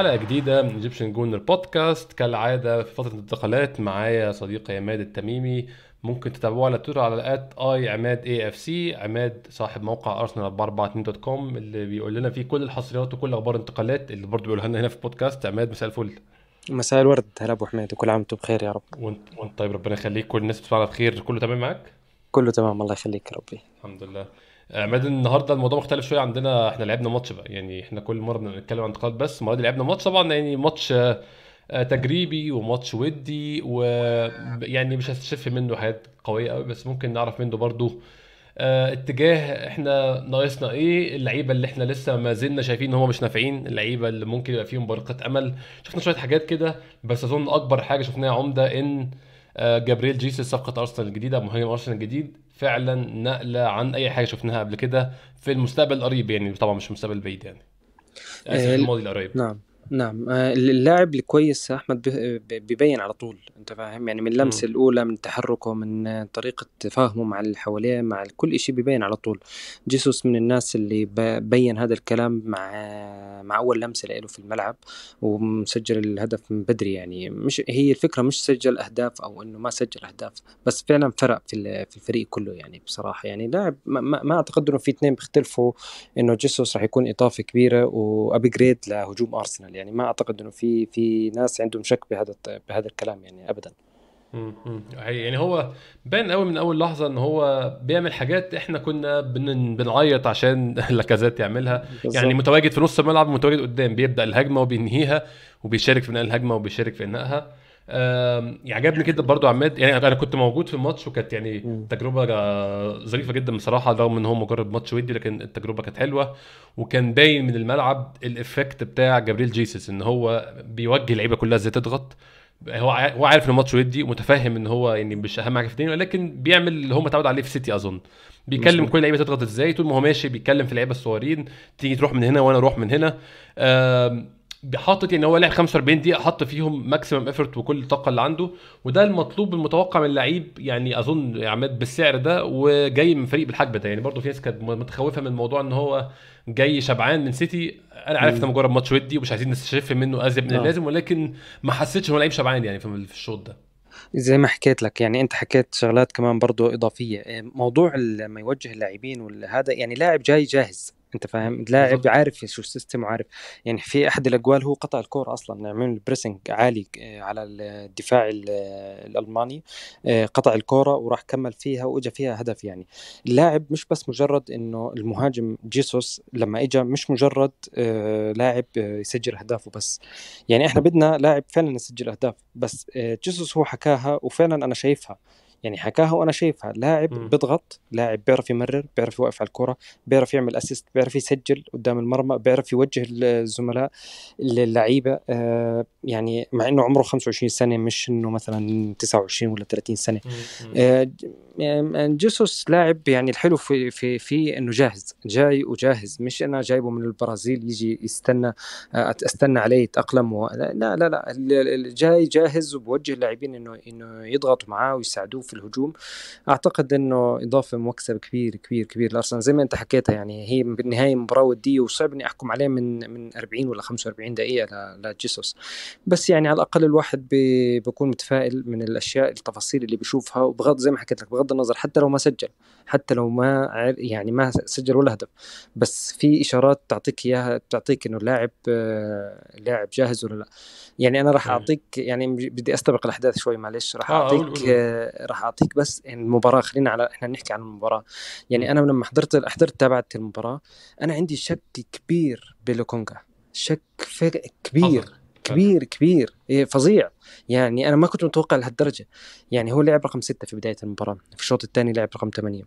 حلقه جديده من ايجيبشن جونر بودكاست كالعاده في فتره الانتقالات معايا صديقي عماد التميمي ممكن تتابعوه على تويتر على ات اي عماد اي اف سي عماد صاحب موقع ارسنال 442 دوت كوم اللي بيقول لنا فيه كل الحصريات وكل اخبار الانتقالات اللي برضه بيقولها لنا هنا في البودكاست عماد مساء الفل مساء الورد هلا ابو حميد وكل عام وانتم بخير يا رب وانت, وانت طيب ربنا يخليك كل الناس بتسمعنا بخير كله تمام معاك كله تمام الله يخليك ربي الحمد لله آه، عماد النهارده الموضوع مختلف شويه عندنا احنا لعبنا ماتش بقى يعني احنا كل مره بنتكلم عن انتقالات بس المره دي لعبنا ماتش طبعا يعني ماتش آه، آه، تجريبي وماتش ودي ويعني مش هتشف منه حاجات قويه قوي بس ممكن نعرف منه برضو اتجاه احنا ناقصنا ايه اللعيبه اللي احنا لسه ما زلنا شايفين ان هم مش نافعين اللعيبه اللي ممكن يبقى فيهم برقه امل شفنا شويه حاجات كده بس اظن اكبر حاجه شفناها عمده ان جبريل جيسي صفقه ارسنال الجديده مهاجم ارسنال الجديد فعلا نقله عن اي حاجه شفناها قبل كده في المستقبل القريب يعني طبعا مش المستقبل البعيد يعني, يعني إيه، الماضي القريب نعم نعم آه، اللاعب الكويس احمد بيبين على طول انت فاهم يعني من اللمسه الاولى من تحركه من طريقه تفاهمه مع اللي حواليه مع كل شيء بيبين على طول جيسوس من الناس اللي بين هذا الكلام مع مع اول لمسه له في الملعب ومسجل الهدف من بدري يعني مش هي الفكره مش سجل اهداف او انه ما سجل اهداف بس فعلا فرق في في الفريق كله يعني بصراحه يعني لاعب ما, ما اعتقد انه في اثنين بيختلفوا انه جيسوس راح يكون اضافه كبيره وابجريد لهجوم ارسنال يعني ما اعتقد انه في في ناس عندهم شك بهذا بهذا الكلام يعني ابدا يعني هو باين قوي من اول لحظه ان هو بيعمل حاجات احنا كنا بنعيط عشان لكازات يعملها بالزبط. يعني متواجد في نص الملعب متواجد قدام بيبدا الهجمه وبينهيها وبيشارك في بناء الهجمه وبيشارك في انهائها يعجبني جدا برضو عماد يعني انا كنت موجود في الماتش وكانت يعني تجربه ظريفه جدا بصراحه رغم ان هو مجرد ماتش ودي لكن التجربه كانت حلوه وكان باين من الملعب الافكت بتاع جبريل جيسس ان هو بيوجه اللعيبه كلها ازاي تضغط هو هو عارف ان الماتش ودي ومتفهم ان هو يعني مش اهم حاجه في الدنيا ولكن بيعمل اللي هو متعود عليه في سيتي اظن بيكلم كل اللعيبه تضغط ازاي طول ما هو ماشي بيتكلم في اللعيبه الصغيرين تيجي تروح من هنا وانا اروح من هنا حاطط يعني هو لعب 45 دقيقه حط فيهم ماكسيمم ايفورت وكل الطاقه اللي عنده وده المطلوب المتوقع من اللعيب يعني اظن يا عماد بالسعر ده وجاي من فريق بالحجم ده يعني برضه في ناس كانت متخوفه من موضوع ان هو جاي شبعان من سيتي انا عارف انه مجرد ماتش ودي ومش عايزين نستشف منه ازيد من آه. اللازم ولكن ما حسيتش ان هو لعيب شبعان يعني في الشوط ده زي ما حكيت لك يعني انت حكيت شغلات كمان برضو اضافيه آه، موضوع لما يوجه اللاعبين وهذا يعني لاعب جاي جاهز انت فاهم لاعب عارف شو السيستم وعارف يعني في احد الاجوال هو قطع الكوره اصلا يعني عمل بريسنج عالي آه، على الدفاع الالماني آه، قطع الكوره وراح كمل فيها واجا فيها هدف يعني اللاعب مش بس مجرد انه المهاجم جيسوس لما اجى مش مجرد آه، لاعب يسجل اهداف وبس يعني احنا بدنا لاعب فعلا يسجل اهداف بس جيسوس هو حكاها وفعلا انا شايفها يعني حكاها وانا شايفها لاعب م. بيضغط لاعب بيعرف يمرر بيعرف يوقف على الكره بيعرف يعمل اسيست بيعرف يسجل قدام المرمى بيعرف يوجه الزملاء اللعيبه آه يعني مع انه عمره 25 سنه مش انه مثلا 29 ولا 30 سنه آه جيسوس لاعب يعني الحلو في في في انه جاهز جاي وجاهز مش انا جايبه من البرازيل يجي يستنى استنى عليه يتاقلم و... لا لا لا جاي جاهز وبوجه اللاعبين انه انه يضغطوا معاه ويساعدوه في الهجوم اعتقد انه اضافه مكسب كبير كبير كبير لارسنال زي ما انت حكيتها يعني هي بالنهايه مباراه وديه وصعب اني احكم عليه من من 40 ولا 45 دقيقه لجيسوس بس يعني على الاقل الواحد بيكون متفائل من الاشياء التفاصيل اللي بيشوفها وبغض زي ما حكيت لك بغض بغض النظر حتى لو ما سجل حتى لو ما يعني ما سجل ولا هدف بس في اشارات تعطيك اياها تعطيك انه اللاعب آه، لاعب جاهز ولا لا يعني انا راح اعطيك يعني بدي استبق الاحداث شوي معلش راح آه، اعطيك آه، راح اعطيك بس المباراه خلينا على احنا نحكي عن المباراه يعني انا لما حضرت حضرت تابعت المباراه انا عندي شك كبير بلوكونجا شك كبير كبير كبير إيه، فظيع يعني انا ما كنت متوقع لهالدرجه يعني هو لعب رقم ستة في بدايه المباراه في الشوط الثاني لعب رقم ثمانية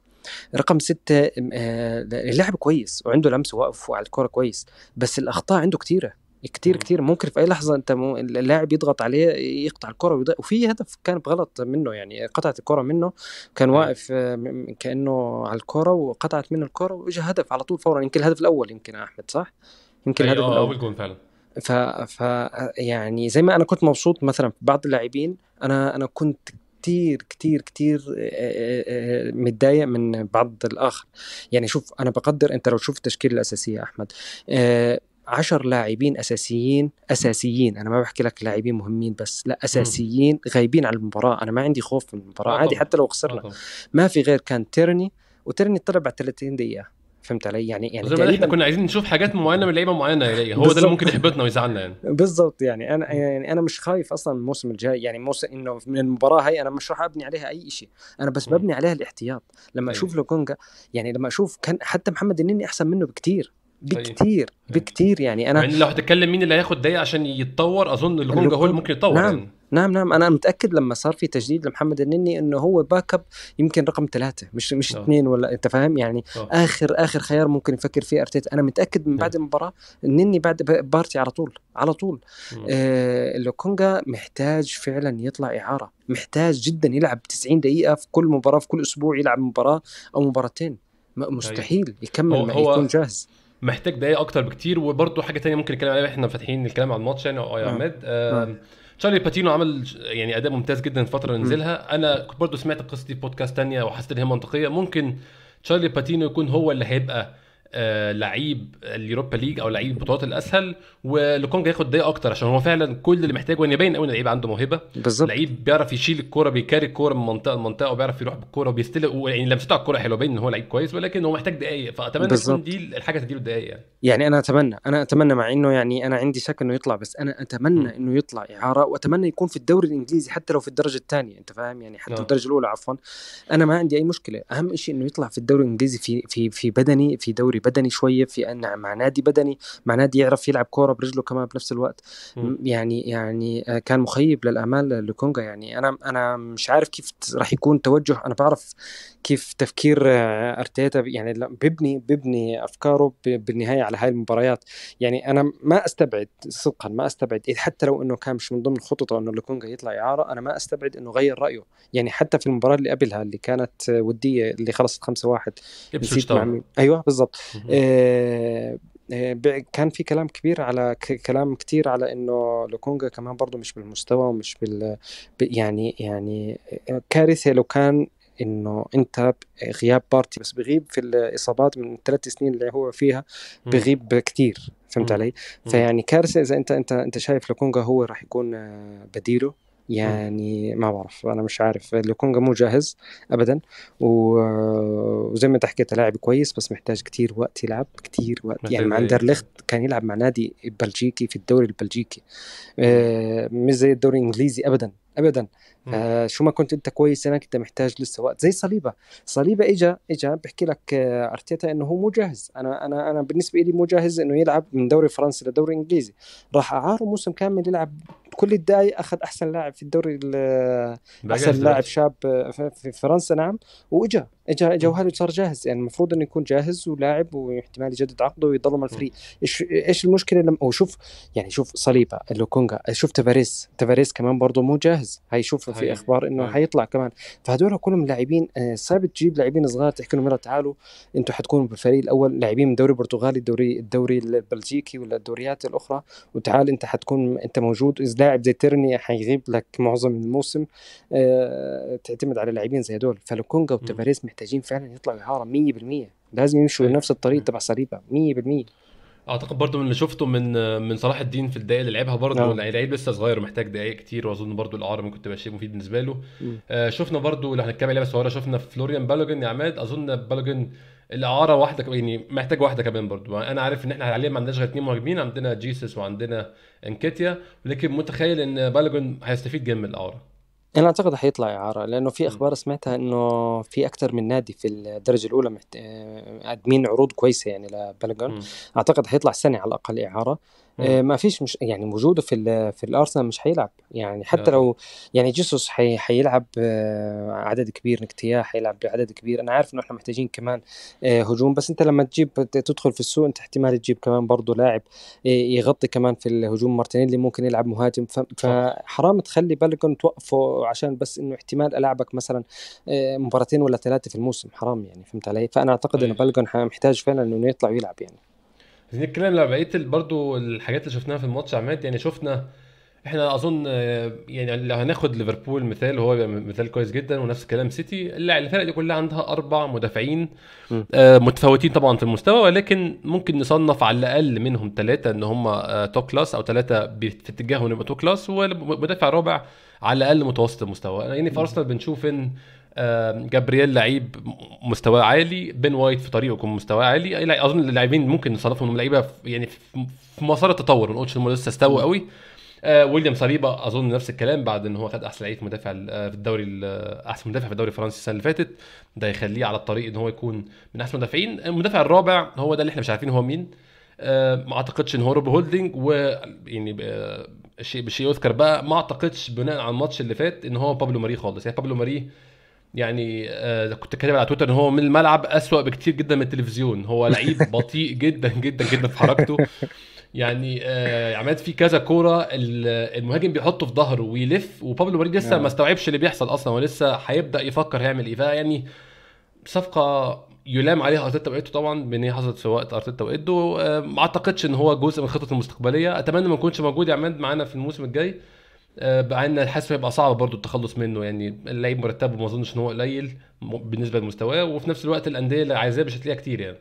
رقم ستة آه، لعب كويس وعنده لمسه واقف على الكره كويس بس الاخطاء عنده كثيره كتير كتير ممكن في اي لحظه انت اللاعب يضغط عليه يقطع الكره وفي هدف كان بغلط منه يعني قطعت الكره منه كان واقف آه، كانه على الكره وقطعت منه الكره واجى هدف على طول فورا يمكن الهدف الاول يمكن احمد صح؟ يمكن الهدف آه، الاول اول جول فعلا ف... ف يعني زي ما انا كنت مبسوط مثلا في بعض اللاعبين انا انا كنت كتير كتير كتير متضايق من بعض الاخر يعني شوف انا بقدر انت لو شوف التشكيله الاساسيه احمد عشر لاعبين اساسيين اساسيين انا ما بحكي لك لاعبين مهمين بس لا اساسيين غايبين عن المباراه انا ما عندي خوف من المباراه آه عادي حتى لو خسرنا آه ما في غير كان تيرني وتيرني طلع بعد 30 دقيقه فهمت علي يعني يعني تقريبا احنا كنا عايزين نشوف حاجات معينه من لعيبه معينه يلاقيها يعني هو ده اللي ممكن يحبطنا ويزعلنا يعني بالظبط يعني انا يعني انا مش خايف اصلا الموسم الجاي يعني موسم انه من المباراه هاي انا مش راح ابني عليها اي شيء انا بس ببني عليها الاحتياط لما أيوة. اشوف لوكونجا يعني لما اشوف كان حتى محمد النني احسن منه بكتير أيوة. بكتير أيوة. بكتير يعني انا يعني لو هتتكلم مين اللي هياخد دقيقه عشان يتطور اظن لوكونجا هو اللي ممكن يتطور نعم. يعني. نعم نعم انا متاكد لما صار في تجديد لمحمد النني انه هو باك اب يمكن رقم ثلاثه مش مش آه. اثنين ولا انت فاهم يعني أوه. اخر اخر خيار ممكن يفكر فيه ارتيتا انا متاكد من بعد نعم. المباراه النني بعد بارتي على طول على طول آه لوكونجا محتاج فعلا يطلع اعاره محتاج جدا يلعب 90 دقيقه في كل مباراه في كل اسبوع يلعب مباراه او مباراتين طيب. مستحيل يكمل هو ما يكون جاهز محتاج دقايق اكتر بكتير وبرده حاجه تانية ممكن نتكلم عليها احنا فاتحين الكلام عن الماتش يعني آه، يا عماد تشارلي باتينو عمل يعني اداء ممتاز جدا الفتره اللي نزلها انا كنت برضه سمعت القصه دي في بودكاست ثانيه وحسيت ان هي منطقيه ممكن تشارلي باتينو يكون هو اللي هيبقى آه، لعيب اليوروبا ليج او لعيب البطولات الاسهل ولكونج ياخد دقايق اكتر عشان هو فعلا كل اللي محتاجه ان يبين قوي ان اللعيب عنده موهبه بالظبط لعيب بيعرف يشيل الكوره بيكاري الكوره من منطقه لمنطقه وبيعرف يروح بالكوره وبيستلم يعني لمسته على الكوره حلوه باين ان هو لعيب كويس ولكن هو محتاج دقايق فاتمنى تكون دي الحاجه تديله دقايق يعني. يعني انا اتمنى انا اتمنى مع انه يعني انا عندي شك انه يطلع بس انا اتمنى م. انه يطلع اعاره واتمنى يكون في الدوري الانجليزي حتى لو في الدرجه الثانيه انت فاهم يعني حتى في آه. الدرجه الاولى عفوا انا ما عندي اي مشكله اهم شيء انه يطلع في الدوري الانجليزي في في في بدني في دوري بدني شويه في ان مع نادي بدني مع نادي يعرف يلعب كوره برجله كمان بنفس الوقت م. يعني يعني آه، كان مخيب للامال لكونجا يعني انا انا مش عارف كيف راح يكون توجه انا بعرف كيف تفكير آه، ارتيتا يعني ببني ببني افكاره بالنهايه على هاي المباريات يعني انا ما استبعد صدقا ما استبعد حتى لو انه كان مش من ضمن خططه انه لكونجا يطلع اعاره انا ما استبعد انه غير رايه يعني حتى في المباراه اللي قبلها اللي كانت وديه اللي خلصت 5-1 ايوه بالضبط آه، آه، كان في كلام كبير على كلام كثير على انه لوكونجا كمان برضه مش بالمستوى ومش بال يعني يعني آه، كارثه لو كان انه انت غياب بارتي بس بغيب في الاصابات من ثلاث سنين اللي هو فيها بغيب كثير فهمت علي؟ فيعني كارثه اذا انت انت انت شايف لوكونجا هو راح يكون بديله يعني ما بعرف انا مش عارف لوكونجا مو جاهز ابدا وزي ما انت حكيت لاعب كويس بس محتاج كتير وقت يلعب كتير وقت يعني مع إيه؟ اندرليخت كان يلعب مع نادي بلجيكي في الدوري البلجيكي آه، مش زي الدوري الانجليزي ابدا ابدا آه شو ما كنت انت كويس هناك انت محتاج لسه وقت زي صليبه صليبه اجى اجى بحكي لك آه ارتيتا انه هو مو جاهز انا انا انا بالنسبه لي مو جاهز انه يلعب من دوري فرنسي لدوري انجليزي راح اعاره موسم كامل يلعب كل الداي اخذ احسن لاعب في الدوري آه، احسن لاعب شاب آه، في فرنسا نعم واجا اجى اجى وهذا صار جاهز يعني المفروض انه يكون جاهز ولاعب واحتمال يجدد عقده ويضل مع الفريق ايش ايش المشكله لما او شوف يعني شوف صليبه لوكونجا شوف تفاريس تفاريس كمان برضه مو جاهز هاي شوف في اخبار انه حيطلع كمان فهذول كلهم لاعبين آه، صعب تجيب لاعبين صغار تحكي لهم يلا تعالوا انتم حتكونوا بالفريق الاول لاعبين من الدوري البرتغالي الدوري الدوري البلجيكي ولا الدوريات الاخرى وتعال انت حتكون انت موجود اذا لاعب زي تيرني حيغيب لك معظم الموسم أه تعتمد على لاعبين زي هذول فلوكونجا وتفاريس محتاجين فعلا يطلعوا يهاره 100% لازم يمشوا إيه. بنفس الطريق إيه. تبع سريبا 100% اعتقد برضو من اللي شفته من من صلاح الدين في الدقائق اللي لعبها برضو نعم. لعيب لسه صغير ومحتاج دقائق كتير واظن برضو الاعاره ممكن تبقى شيء مفيد بالنسبه له آه شفنا برضو لو هنتكلم لعيبه صغيره شفنا فلوريان بالوجن يا عماد اظن بالوجن الاعاره واحده يعني محتاج واحده كمان برضو انا عارف ان احنا حاليا ما عندناش غير اثنين مهاجمين عندنا جيسس وعندنا انكيتيا لكن متخيل ان بالوجن هيستفيد جامد من الاعاره انا اعتقد حيطلع اعاره لانه في اخبار سمعتها انه في اكثر من نادي في الدرجه الاولى مقدمين آه، عروض كويسه يعني لبلغون اعتقد حيطلع سنه على الاقل اعاره آه ما فيش مش يعني وجوده في في الارسنال مش هيلعب يعني حتى آه. لو يعني جيسوس حي حيلعب آه عدد كبير نكتيا حيلعب بعدد كبير انا عارف انه احنا محتاجين كمان آه هجوم بس انت لما تجيب تدخل في السوق انت احتمال تجيب كمان برضه لاعب آه، يغطي كمان في الهجوم مارتينيلي ممكن يلعب مهاجم فحرام تخلي بالكم توقفه عشان بس انه احتمال العبك مثلا آه، مباراتين ولا ثلاثه في الموسم حرام يعني فهمت علي فانا اعتقد انه أيوه. بالكم محتاج فعلا انه يطلع ويلعب يعني عايزين نتكلم على بقيه برضو الحاجات اللي شفناها في الماتش عماد يعني شفنا احنا اظن آه، يعني لو هناخد ليفربول مثال هو مثال كويس جدا ونفس الكلام سيتي الفرق دي كلها عندها اربع مدافعين آه، متفاوتين طبعا في المستوى ولكن ممكن نصنف على الاقل منهم ثلاثه ان هم تو آه، كلاس او ثلاثه في اتجاههم يبقى تو كلاس ومدافع رابع على الاقل متوسط المستوى يعني في ارسنال بنشوف ان جابرييل لعيب مستواه عالي بن وايت في طريقه يكون مستواه عالي اظن اللاعبين ممكن نصنفهم انهم لعيبه يعني في مسار التطور ما نقولش انهم لسه استووا قوي آه، ويليام صليبا اظن نفس الكلام بعد ان هو خد احسن لعيب مدافع آه، في الدوري آه، احسن مدافع في الدوري الفرنسي السنه اللي فاتت ده يخليه على الطريق ان هو يكون من احسن المدافعين المدافع الرابع هو ده اللي احنا مش عارفين هو مين ما اعتقدش ان هو روب هولدنج و يعني شيء بشيء يذكر بقى ما اعتقدش بناء على الماتش اللي فات ان هو بابلو ماري خالص يعني بابلو ماري يعني آه كنت اتكلم على تويتر ان هو من الملعب اسوأ بكتير جدا من التلفزيون هو لعيب بطيء جدا جدا جدا في حركته يعني آه عماد في كذا كوره المهاجم بيحطه في ظهره ويلف وبابلو مارين لسه نعم. ما استوعبش اللي بيحصل اصلا هو لسه هيبدا يفكر هيعمل ايه فيعني صفقه يلام عليها ارتيتا وايدو طبعا بان هي حصلت في وقت ارتيتا وايدو آه، ما اعتقدش ان هو جزء من الخطط المستقبليه اتمنى ما يكونش موجود يا عماد معانا في الموسم الجاي مع آه، ان الحاسم هيبقى صعب برضو التخلص منه يعني اللعيب مرتبه ما اظنش ان هو قليل بالنسبه لمستواه وفي نفس الوقت الانديه اللي عايزاه مش هتلاقيها كتير يعني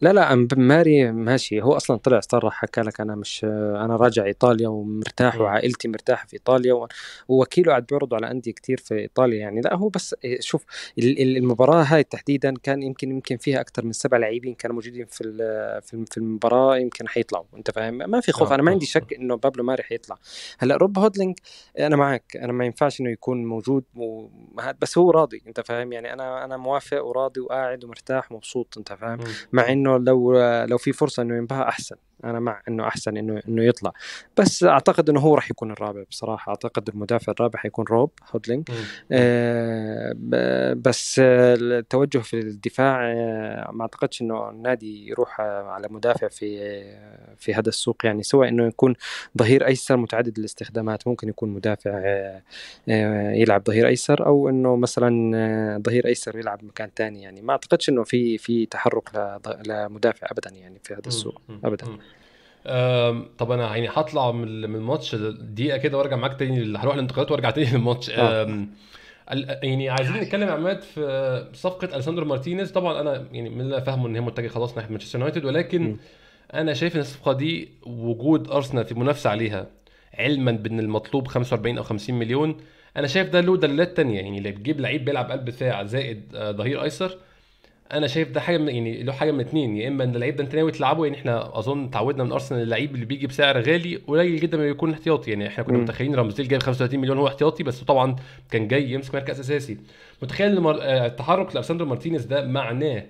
لا لا ماري ماشي هو اصلا طلع صرح حكى لك انا مش انا راجع ايطاليا ومرتاح وعائلتي مرتاحه في ايطاليا ووكيله قاعد بيعرضوا على انديه كثير في ايطاليا يعني لا هو بس إيه، شوف المباراه هاي تحديدا كان يمكن يمكن فيها اكثر من سبع لاعبين كانوا موجودين في في المباراه يمكن حيطلعوا انت فاهم ما في خوف آه، انا ما آه، عندي شك آه. انه بابلو ماري حيطلع هلا روب هودلينج انا معك انا ما ينفعش انه يكون موجود بس هو راضي انت فاهم يعني انا انا موافق وراضي وقاعد ومرتاح ومبسوط انت فاهم مع انه لو لو في فرصه انه ينباع احسن انا مع انه احسن انه انه يطلع بس اعتقد انه هو راح يكون الرابع بصراحه اعتقد المدافع الرابع حيكون روب هودلينج آه بس التوجه في الدفاع آه ما اعتقدش انه النادي يروح على مدافع في آه، في هذا السوق يعني سواء انه يكون ظهير ايسر متعدد الاستخدامات ممكن يكون مدافع آه, آه، يلعب ظهير ايسر او انه مثلا آه، ظهير ايسر يلعب مكان ثاني يعني ما اعتقدش انه في في تحرك لمدافع ابدا يعني في هذا السوق ابدا طب انا يعني هطلع من الماتش دقيقه كده وارجع معاك تاني هروح الانتقالات وارجع تاني للماتش آه. يعني عايزين نتكلم يا عماد في صفقه الساندرو مارتينيز طبعا انا يعني من اللي فاهمه ان هي متجه خلاص ناحيه مانشستر يونايتد ولكن م. انا شايف ان الصفقه دي وجود ارسنال في منافسه عليها علما بان المطلوب 45 او 50 مليون انا شايف ده له دلالات تانية يعني اللي بتجيب لعيب بيلعب قلب ساعه زائد آه، ظهير ايسر انا شايف ده حاجه يعني له حاجه من اتنين يا اما ان اللعيب ده انت ناوي تلعبه يعني احنا اظن تعودنا من ارسنال اللعيب اللي بيجي بسعر غالي قليل جدا ما بيكون احتياطي يعني احنا كنا متخيلين جاي ب 35 مليون هو احتياطي بس طبعا كان جاي يمسك مركز اساسي متخيل المر... آه، التحرك لارساندرو مارتينيز ده معناه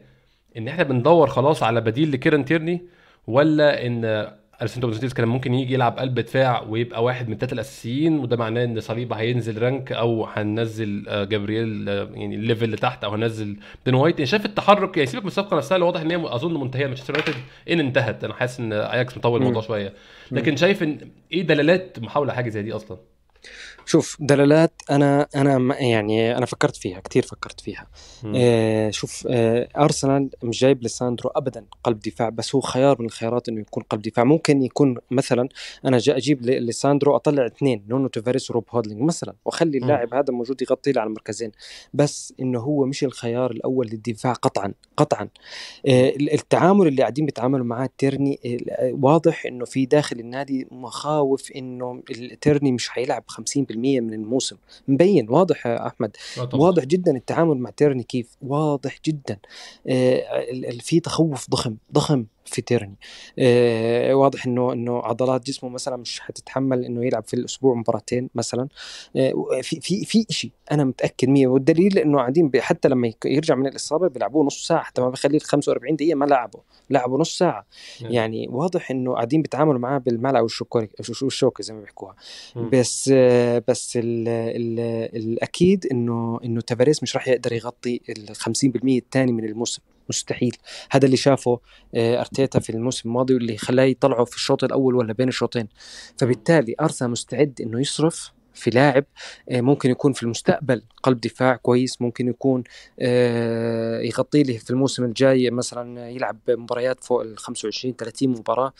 ان احنا بندور خلاص على بديل لكيرن تيرني ولا ان السنتو بنزيتيز كان ممكن يجي يلعب قلب دفاع ويبقى واحد من الثلاثه الاساسيين وده معناه ان صليبه هينزل رانك او هننزل آه، جابرييل آه، يعني الليفل اللي تحت او هننزل بن وايت يعني شايف التحرك يعني سيبك من الصفقه نفسها اللي واضح ان هي اظن منتهيه مانشستر يونايتد ان انتهت انا حاسس ان اياكس مطول الموضوع شويه لكن شايف ان ايه دلالات محاوله حاجه زي دي اصلا شوف دلالات انا انا يعني انا فكرت فيها كثير فكرت فيها آه شوف آه ارسنال مش جايب لساندرو ابدا قلب دفاع بس هو خيار من الخيارات انه يكون قلب دفاع ممكن يكون مثلا انا اجيب لساندرو اطلع اثنين نونو تيفاريس وروب هودلينج مثلا واخلي اللاعب هذا موجود يغطي لي على المركزين بس انه هو مش الخيار الاول للدفاع قطعا قطعا آه التعامل اللي قاعدين بيتعاملوا معاه تيرني آه واضح انه في داخل النادي مخاوف انه تيرني مش حيلعب 50% من الموسم مبين واضح يا احمد آه، طبعا. واضح جدا التعامل مع تيرني كيف واضح جدا آه، في تخوف ضخم ضخم في تيرني آه واضح انه انه عضلات جسمه مثلا مش حتتحمل انه يلعب في الاسبوع مباراتين مثلا آه في في في شيء انا متاكد 100 والدليل انه قاعدين حتى لما يرجع من الاصابه بيلعبوه نص ساعه حتى ما بخليه 45 دقيقه ما لعبه لعبه نص ساعه نعم. يعني, واضح انه قاعدين بيتعاملوا معاه بالملعب والشوكه زي ما بيحكوها بس آه بس الـ الـ الاكيد انه انه تافاريس مش راح يقدر يغطي ال 50% الثاني من الموسم مستحيل هذا اللي شافه آه، ارتيتا في الموسم الماضي واللي خلاه يطلعه في الشوط الاول ولا بين الشوطين فبالتالي ارثا مستعد انه يصرف في لاعب آه، ممكن يكون في المستقبل قلب دفاع كويس ممكن يكون آه، يغطي له في الموسم الجاي مثلا يلعب مباريات فوق ال 25 30 مباراه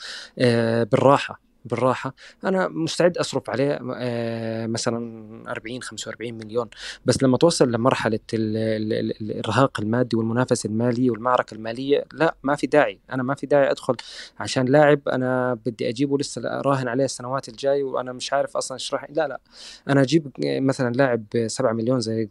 بالراحه بالراحه انا مستعد اصرف عليه آه، مثلا 40 45 مليون بس لما توصل لمرحله الارهاق المادي والمنافسه الماليه والمعركه الماليه لا ما في داعي انا ما في داعي ادخل عشان لاعب انا بدي اجيبه لسه راهن عليه السنوات الجاي وانا مش عارف اصلا ايش راح لا لا انا اجيب مثلا لاعب 7 مليون زي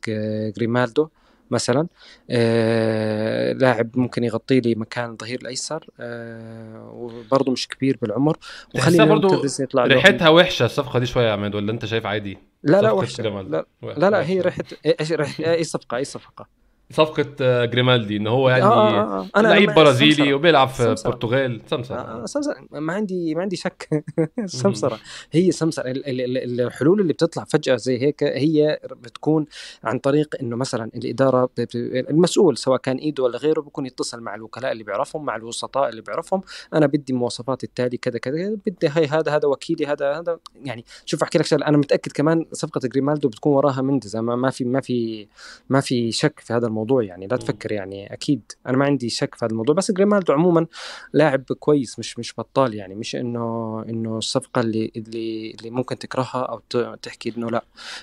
جريمالدو مثلا آه، لاعب ممكن يغطي لي مكان الظهير الايسر آه، وبرضه مش كبير بالعمر وخلينا يطلع ريحتها وحشه الصفقه دي شويه يا عماد ولا انت شايف عادي لا لا وحشه لا لا, لا, لا هي ريحه اي إيه، إيه، صفقه اي صفقه صفقه آه، جريمالدي ان هو آه، يعني آه آه آه. لعيب برازيلي سمسرة. وبيلعب في البرتغال سمسره آه،, آه سمسره ما عندي ما عندي شك سمسره هي سمسره الحلول اللي بتطلع فجاه زي هيك هي بتكون عن طريق انه مثلا الاداره المسؤول سواء كان ايده ولا غيره بيكون يتصل مع الوكلاء اللي بيعرفهم مع الوسطاء اللي بيعرفهم انا بدي مواصفات التالي كذا كذا بدي هي هذا هذا وكيلي هذا هذا يعني شوف احكي لك شغله انا متاكد كمان صفقه جريمالدو بتكون وراها مندزه ما في ما في ما في شك في هذا الموضوع الموضوع يعني لا تفكر يعني اكيد انا ما عندي شك في هذا الموضوع بس جريمالدو عموما لاعب كويس مش مش بطال يعني مش انه انه الصفقه اللي اللي اللي ممكن تكرهها او تحكي انه لا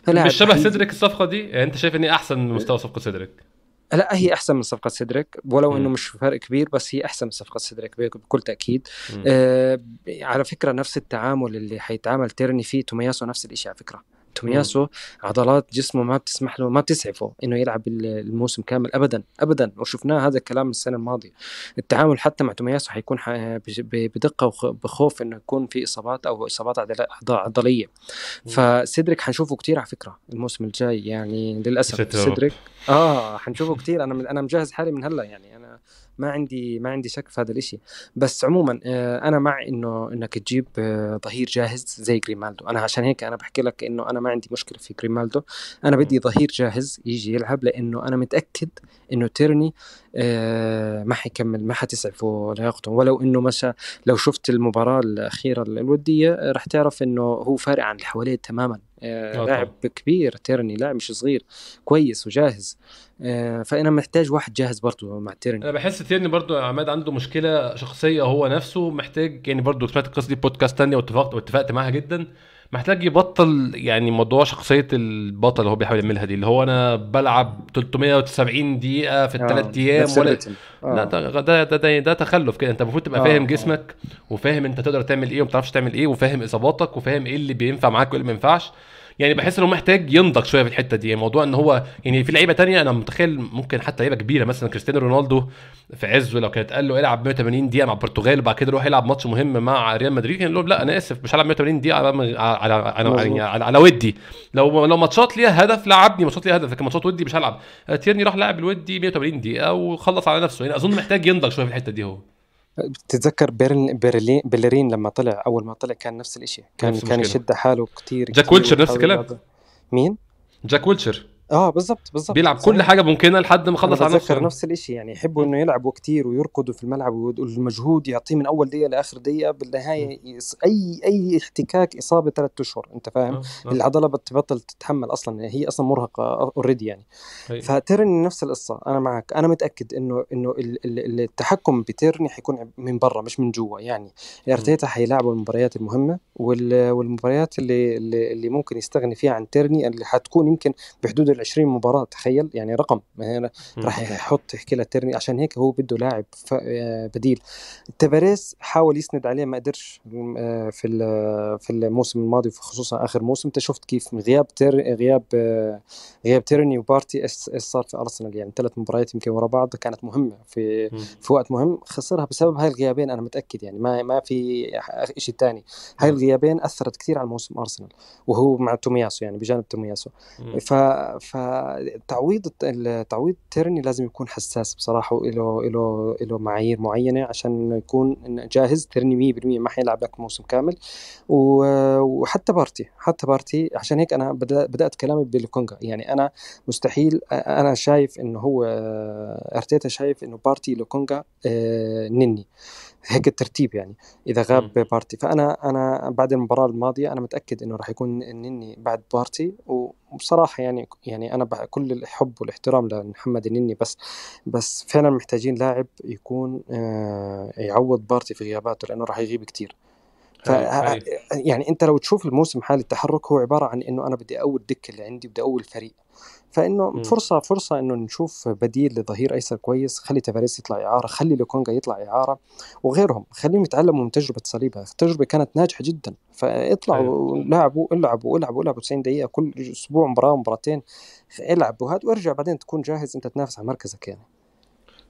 مش شبه سيدريك الصفقه دي يعني انت شايف اني احسن من مستوى صفقه سيدريك لا هي احسن من صفقه سيدريك ولو انه مش فرق كبير بس هي احسن من صفقه سيدريك بكل تاكيد آه على فكره نفس التعامل اللي حيتعامل تيرني فيه تومياسو نفس الشيء على فكره تومياسو عضلات جسمه ما بتسمح له ما بتسعفه انه يلعب الموسم كامل ابدا ابدا وشفناه هذا الكلام السنه الماضيه التعامل حتى مع تومياسو حيكون بدقه وبخوف انه يكون في اصابات او اصابات عضليه فسيدريك حنشوفه كثير على فكره الموسم الجاي يعني للاسف سيدريك اه حنشوفه كثير انا انا مجهز حالي من هلا يعني انا ما عندي ما عندي شك في هذا الاشي بس عموما آه، انا مع انه انك تجيب آه، ظهير جاهز زي جريمالدو انا عشان هيك انا بحكي لك انه انا ما عندي مشكله في جريمالدو انا بدي ظهير جاهز يجي يلعب لانه انا متاكد انه تيرني آه، ما حيكمل ما حتسعفه لياقته ولو انه مشى لو شفت المباراه الاخيره الوديه رح تعرف انه هو فارق عن اللي حواليه تماما آه، آه، لاعب كبير تيرني لاعب مش صغير كويس وجاهز آه، فانا محتاج واحد جاهز برضه مع تيرني انا بحس تيرني برضه عماد عنده مشكله شخصيه هو نفسه محتاج يعني برضه سمعت القصه دي بودكاست ثانيه واتفقت واتفقت معاها جدا محتاج يبطل يعني موضوع شخصيه البطل اللي هو بيحاول يعملها دي اللي هو انا بلعب 370 دقيقه في آه، الثلاث ايام ولا لا آه. ده ده, ده ده تخلف كده انت المفروض تبقى آه، فاهم جسمك وفاهم انت تقدر تعمل ايه وما بتعرفش تعمل ايه وفاهم اصاباتك وفاهم ايه اللي بينفع معاك وايه اللي ما ينفعش يعني بحس انه محتاج ينضج شويه في الحته دي يعني موضوع ان هو يعني في لعيبه تانية انا متخيل ممكن حتى لعيبه كبيره مثلا كريستيانو رونالدو في عزه لو كانت قال له العب 180 دقيقه مع البرتغال وبعد كده روح يلعب ماتش مهم مع ريال مدريد كان يعني لهم لا انا اسف مش هلعب 180 دقيقه على على على, على, يعني على, على ودي لو لو ماتشات ليها هدف لعبني ماتشات ليها هدف لكن ماتشات ودي مش هلعب آه، تيرني راح لعب الودي 180 دقيقه وخلص على نفسه يعني اظن محتاج ينضج شويه في الحته دي هو بتتذكر بيرن بيرلين بيلرين لما طلع اول ما طلع كان نفس الشيء كان نفس كان يشد حاله كثير جاك ويلشر نفس الكلام مين؟ جاك ويلشر اه بالظبط بالظبط بيلعب صحيح. كل حاجه ممكنه لحد ما خلص على نفسه نفس الشيء يعني يحبوا انه يلعبوا كثير ويركضوا في الملعب والمجهود يعطيه من اول دقيقه لاخر دقيقه بالنهايه يص... اي اي احتكاك اصابه ثلاث اشهر انت فاهم آه،, آه. العضله بتبطل تتحمل اصلا يعني هي اصلا مرهقه اوريدي يعني هي. أيوة. فتيرني نفس القصه انا معك انا متاكد انه انه التحكم بتيرني حيكون من برا مش من جوا يعني ارتيتا حيلعبوا المباريات المهمه والمباريات اللي اللي ممكن يستغني فيها عن تيرني اللي حتكون يمكن بحدود 20 مباراه تخيل يعني رقم راح يحط كلا تيرني عشان هيك هو بده لاعب آه، بديل تباريس حاول يسند عليه ما قدرش آه، في في الموسم الماضي خصوصا اخر موسم انت شفت كيف غياب تير غياب آه، غياب تيرني وبارتي ايش صار في ارسنال يعني ثلاث مباريات يمكن ورا بعض كانت مهمه في في وقت مهم خسرها بسبب هاي الغيابين انا متاكد يعني ما ما في شيء ثاني هاي الغيابين اثرت كثير على موسم ارسنال وهو مع تومياسو يعني بجانب تومياسو ف فتعويض تعويض تيرني لازم يكون حساس بصراحه وله له له معايير معينه عشان يكون جاهز تيرني 100% ما حيلعب لك موسم كامل وحتى بارتي حتى بارتي عشان هيك انا بدات كلامي بالكونجا يعني انا مستحيل انا شايف انه هو ارتيتا شايف انه بارتي لوكونجا آه، نني هيك الترتيب يعني اذا غاب م. بارتي فانا انا بعد المباراه الماضيه انا متاكد انه راح يكون النني بعد بارتي وبصراحه يعني يعني انا كل الحب والاحترام لمحمد النني بس بس فعلا محتاجين لاعب يكون آه يعوض بارتي في غياباته لانه راح يغيب كثير ف أيوة، أيوة. يعني انت لو تشوف الموسم حالي التحرك هو عباره عن انه انا بدي اقوي الدكه اللي عندي بدي اقوي الفريق فانه م. فرصه فرصه انه نشوف بديل لظهير ايسر كويس خلي تفاريس يطلع اعاره خلي لوكونجا يطلع اعاره وغيرهم خليهم يتعلموا من تجربه صليبه التجربه كانت ناجحه جدا فاطلعوا لعبوا العبوا العبوا العبوا 90 دقيقه كل اسبوع مباراه مباراتين العبوا هذا وارجع بعدين تكون جاهز انت تنافس على مركزك يعني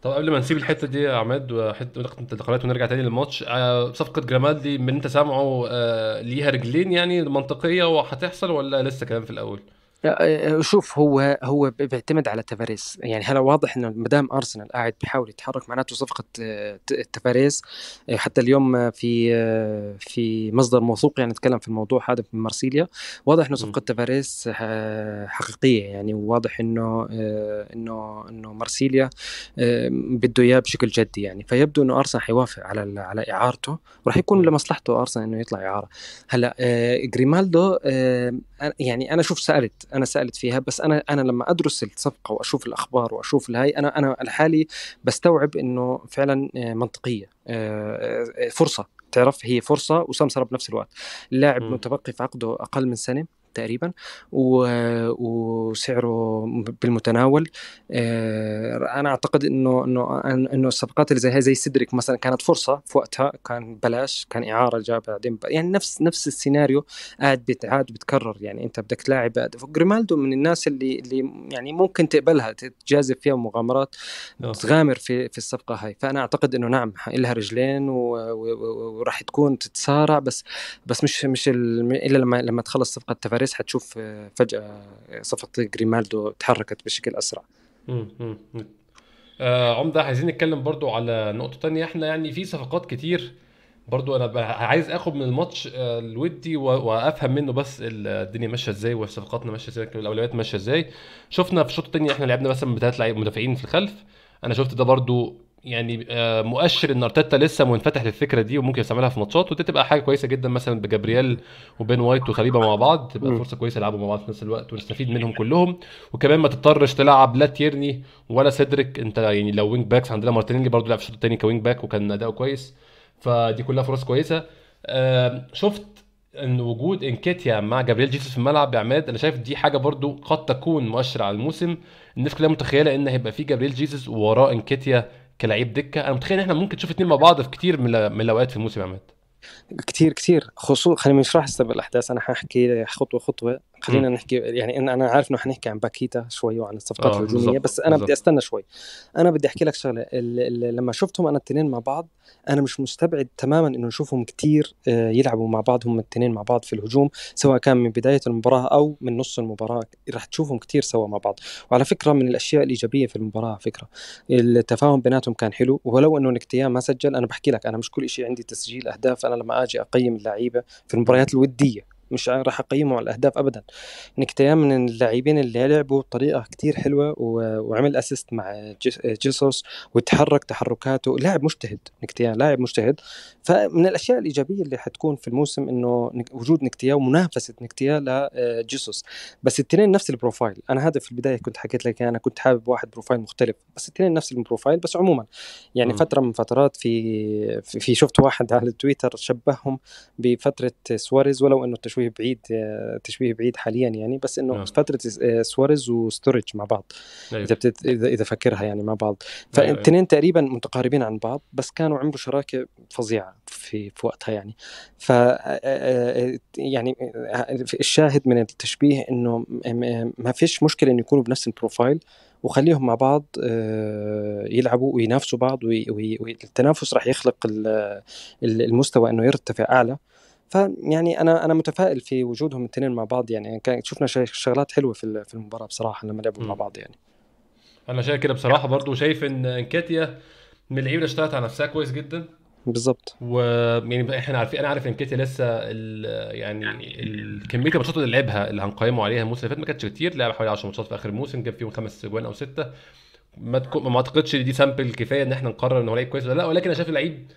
طب قبل ما نسيب الحته دي يا عماد وحته نقطه ونرجع تاني للماتش آه، صفقه جرامالدي من اللي انت سامعه آه، ليها رجلين يعني منطقيه وهتحصل ولا لسه كلام في الاول؟ آه، آه، شوف هو هو بيعتمد على تفاريس يعني هلا واضح انه ما دام ارسنال قاعد بيحاول يتحرك معناته صفقه آه، تفاريس حتى اليوم في في مصدر موثوق يعني نتكلم في الموضوع هذا في مارسيليا واضح انه صفقه تفاريس حقيقيه يعني واضح انه انه انه مارسيليا بده اياه بشكل جدي يعني فيبدو انه ارسنال حيوافق على على اعارته وراح يكون لمصلحته ارسنال انه يطلع اعاره هلا جريمالدو يعني انا شوف سالت انا سالت فيها بس انا انا لما ادرس الصفقه واشوف الاخبار واشوف الهاي انا انا لحالي بستوعب انه فعلا آه، منطقيه آه، آه، فرصه تعرف هي فرصه وسمسره بنفس الوقت اللاعب متبقي في عقده اقل من سنه تقريبا وسعره بالمتناول آه، انا اعتقد انه انه انه الصفقات اللي زي هاي زي سيدريك مثلا كانت فرصه في وقتها كان بلاش كان اعاره جاب بعدين يعني نفس نفس السيناريو قاعد بيتعاد بتكرر يعني انت بدك تلاعب جريمالدو من الناس اللي اللي يعني ممكن تقبلها تجازف فيها مغامرات تغامر في في الصفقه هاي فانا اعتقد انه نعم لها رجلين وراح تكون تتسارع بس بس مش مش الا لما لما تخلص صفقه باريس حتشوف آه، فجاه آه، صفقه جريمالدو تحركت بشكل اسرع امم آه عمده عايزين نتكلم برضو على نقطه تانية احنا يعني في صفقات كتير برضو انا عايز اخد من الماتش آه، الودي وافهم منه بس الدنيا ماشيه ازاي وصفقاتنا ماشيه ازاي الاولويات ماشيه ازاي شفنا في الشوط الثاني احنا لعبنا مثلا بثلاث مدافعين في الخلف انا شفت ده برضو يعني آه، مؤشر ان ارتيتا لسه منفتح للفكره دي وممكن يستعملها في ماتشات ودي تبقى حاجه كويسه جدا مثلا بجابرييل وبين وايت وخليبه مع بعض تبقى فرصه كويسه يلعبوا مع بعض في نفس الوقت ونستفيد منهم كلهم وكمان ما تضطرش تلعب لا تيرني ولا سيدريك انت يعني لو وينج باكس عندنا مارتينيلي برضه لعب الشوط الثاني كوينج باك وكان اداؤه كويس فدي كلها فرص كويسه شفت ان وجود انكيتيا مع جابرييل جيسوس في الملعب يا عماد انا شايف دي حاجه برضو قد تكون مؤشر على الموسم الناس كلها متخيله ان هيبقى في جابرييل جيسوس ووراه انكيتيا كلاعب دكه انا متخيل ان احنا ممكن نشوف اثنين مع بعض في كثير من الاوقات في الموسم يا عماد كثير كتير خصوصا خلينا مش راح استبق الاحداث انا حاحكي خطوه خطوه خلينا نحكي يعني انا انا عارف انه حنحكي عن باكيتا شوي وعن الصفقات آه، الهجوميه بس انا بدي استنى شوي انا بدي احكي لك شغله لما شفتهم انا التنين مع بعض انا مش مستبعد تماما انه نشوفهم كتير آه، يلعبوا مع بعض هم التنين مع بعض في الهجوم سواء كان من بدايه المباراه او من نص المباراه رح تشوفهم كتير سوا مع بعض وعلى فكره من الاشياء الايجابيه في المباراه على فكره التفاهم بيناتهم كان حلو ولو انه نكتيا ما سجل انا بحكي لك انا مش كل شيء عندي تسجيل اهداف انا لما اجي اقيم اللعيبه في المباريات الوديه مش راح اقيمه على الاهداف ابدا نكتيا من اللاعبين اللي لعبوا بطريقه كتير حلوه وعمل اسيست مع جيسوس وتحرك تحركاته لاعب مجتهد نكتيا لاعب مجتهد فمن الاشياء الايجابيه اللي حتكون في الموسم انه وجود نكتيا ومنافسه نكتيا لجيسوس آه، بس الاثنين نفس البروفايل انا هذا في البدايه كنت حكيت لك انا كنت حابب واحد بروفايل مختلف بس الاثنين نفس البروفايل بس عموما يعني م. فتره من فترات في في شفت واحد على تويتر شبههم بفتره سواريز ولو انه تشويه بعيد آه، تشويه بعيد حاليا يعني بس انه نعم. آه. فتره سواريز وستورج مع بعض أيوه. اذا بتت... اذا فكرها يعني مع بعض نعم، فالاثنين أيوه. تقريبا متقاربين عن بعض بس كانوا عملوا شراكه فظيعه في في وقتها يعني ف آه، آه، يعني الشاهد من التشبيه انه ما فيش مشكله انه يكونوا بنفس البروفايل وخليهم مع بعض يلعبوا وينافسوا بعض والتنافس راح يخلق المستوى انه يرتفع اعلى فيعني انا انا متفائل في وجودهم الاثنين مع بعض يعني, يعني كان شفنا شغلات حلوه في في المباراه بصراحه لما لعبوا مع بعض يعني انا شايف كده بصراحه برضو شايف ان انكاتيا من اللعيبه اللي اشتغلت على نفسها كويس جدا بالظبط و يعني احنا عارفين انا عارف ان كيتي لسه ال يعني الكميه كميه الماتشات اللي لعبها اللي هنقيمه عليها الموسم اللي فات ما كانتش كتير لعب حوالي 10 ماتشات في اخر الموسم جاب فيهم خمس اجوان او سته ما تكو... ما اعتقدش دي سامبل كفايه ان احنا نقرر ان هو لعيب كويس ولا لا ولكن انا شايف اللعيب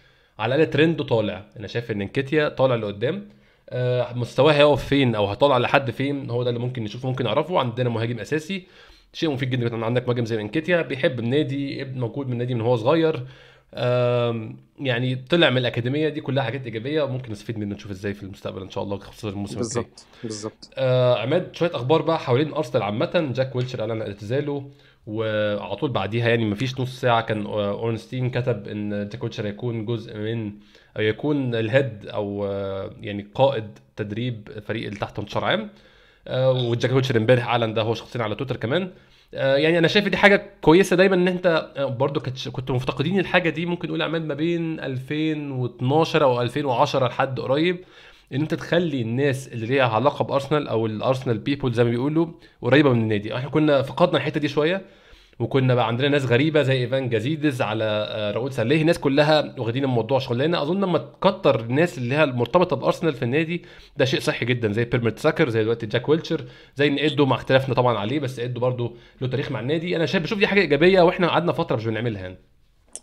على الاقل ترند طالع انا شايف ان انكيتيا طالع لقدام آه، مستواه هيقف فين او هيطلع لحد فين هو ده اللي ممكن نشوفه ممكن نعرفه عندنا مهاجم اساسي شيء مفيد جدا عندك مهاجم زي انكيتيا بيحب النادي ابن موجود من النادي من هو صغير يعني طلع من الاكاديميه دي كلها حاجات ايجابيه وممكن نستفيد منه نشوف ازاي في المستقبل ان شاء الله خصوصا الموسم الجاي بالظبط بالظبط آه، عماد شويه اخبار بقى حوالين ارسنال عامه جاك ويلشر اعلن اعتزاله وعلى طول بعديها يعني مفيش نص ساعه كان آه، اورنستين كتب ان تاكوتشر هيكون جزء من او يكون الهيد او آه، يعني قائد تدريب فريق اللي تحت انتشار عام آه، وجاكوتشر امبارح اعلن ده هو شخصيا على تويتر كمان يعني انا شايف دي حاجه كويسه دايما ان انت برضو كنت مفتقدين الحاجه دي ممكن نقول اعمال ما بين 2012 او 2010 لحد قريب ان انت تخلي الناس اللي ليها علاقه بارسنال او الارسنال بيبول زي ما بيقولوا قريبه من النادي احنا كنا فقدنا الحته دي شويه وكنا بقى عندنا ناس غريبه زي ايفان جازيدز على آه، راؤول سليه ناس كلها واخدين الموضوع شغلانه اظن لما تكتر الناس اللي هي المرتبطه بارسنال في النادي ده شيء صحي جدا زي بيرميت ساكر زي دلوقتي جاك ويلشر زي ان ادو مع اختلافنا طبعا عليه بس ادو برضه له تاريخ مع النادي انا شايف بشوف دي حاجه ايجابيه واحنا قعدنا فتره مش بنعملها يعني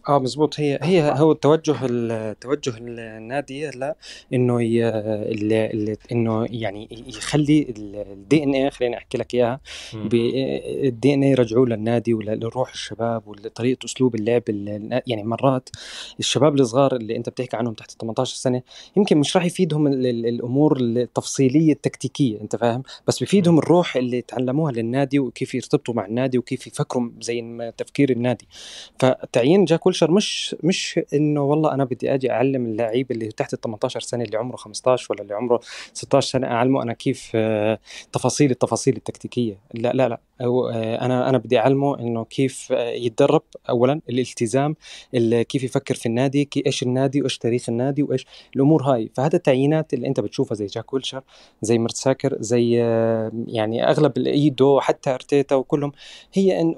اه مزبوط هي هي آه. هو التوجه التوجه النادي لا انه ي... ال... ال... انه يعني يخلي الدي ان اي خليني احكي لك اياها ب... الدي ان اي يرجعوه للنادي ولروح الشباب ولطريقه اسلوب اللعب يعني مرات الشباب الصغار اللي انت بتحكي عنهم تحت 18 سنه يمكن مش راح يفيدهم ال... الامور التفصيليه التكتيكيه انت فاهم بس بفيدهم الروح اللي تعلموها للنادي وكيف يرتبطوا مع النادي وكيف يفكروا زي تفكير النادي فتعيين جاك الستراكشر مش مش انه والله انا بدي اجي اعلم اللعيب اللي تحت ال 18 سنه اللي عمره 15 ولا اللي عمره 16 سنه اعلمه انا كيف آه، تفاصيل التفاصيل التكتيكيه لا لا لا هو آه، انا انا بدي اعلمه انه كيف آه، يتدرب اولا الالتزام كيف يفكر في النادي ايش النادي وايش تاريخ النادي وايش الامور هاي فهذا التعيينات اللي انت بتشوفها زي جاك ويلشر زي مرتساكر زي يعني اغلب الايدو حتى ارتيتا وكلهم هي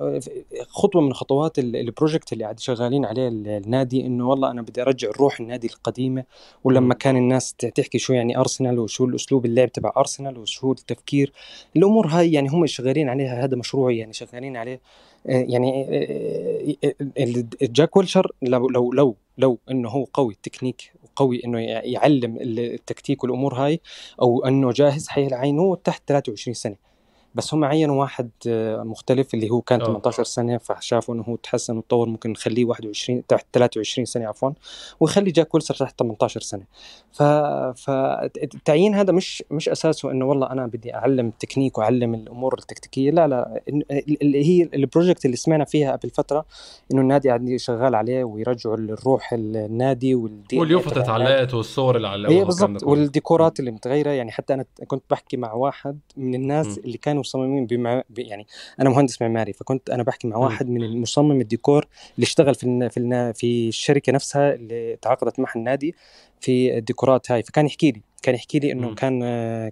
خطوه من خطوات البروجكت اللي قاعد شغالين مصرين عليه النادي انه والله انا بدي ارجع الروح النادي القديمه ولما كان الناس تحكي شو يعني ارسنال وشو الاسلوب اللعب تبع ارسنال وشو التفكير الامور هاي يعني هم شغالين عليها هذا مشروعي يعني شغالين عليه آه، يعني آه، آه، جاك ويلشر لو لو لو لو انه هو قوي التكنيك وقوي انه يعلم التكتيك والامور هاي او انه جاهز حيعينوه تحت 23 سنه بس هم عينوا واحد آه، مختلف اللي هو كان أوه. 18 سنه فشافوا انه هو تحسن وتطور ممكن نخليه 21 تحت 23 سنه عفوا ويخلي جاك ويلسر تحت 18 سنه ف فالتعيين هذا مش مش اساسه انه والله انا بدي اعلم تكنيك واعلم الامور التكتيكيه لا لا اللي هي البروجكت اللي سمعنا فيها قبل فتره انه النادي قاعد شغال عليه ويرجعوا الروح النادي والدي إيه واليوفتة اتعلقت والصور اللي علقوها إيه بالضبط والديكورات اللي متغيره يعني حتى انا كنت بحكي مع واحد من الناس م. اللي كانوا مصممين بمع... يعني انا مهندس معماري فكنت انا بحكي مع واحد من المصمم الديكور اللي اشتغل في النا... في النا... في الشركه نفسها اللي تعاقدت معها النادي في الديكورات هاي فكان يحكي لي كان يحكي لي انه كان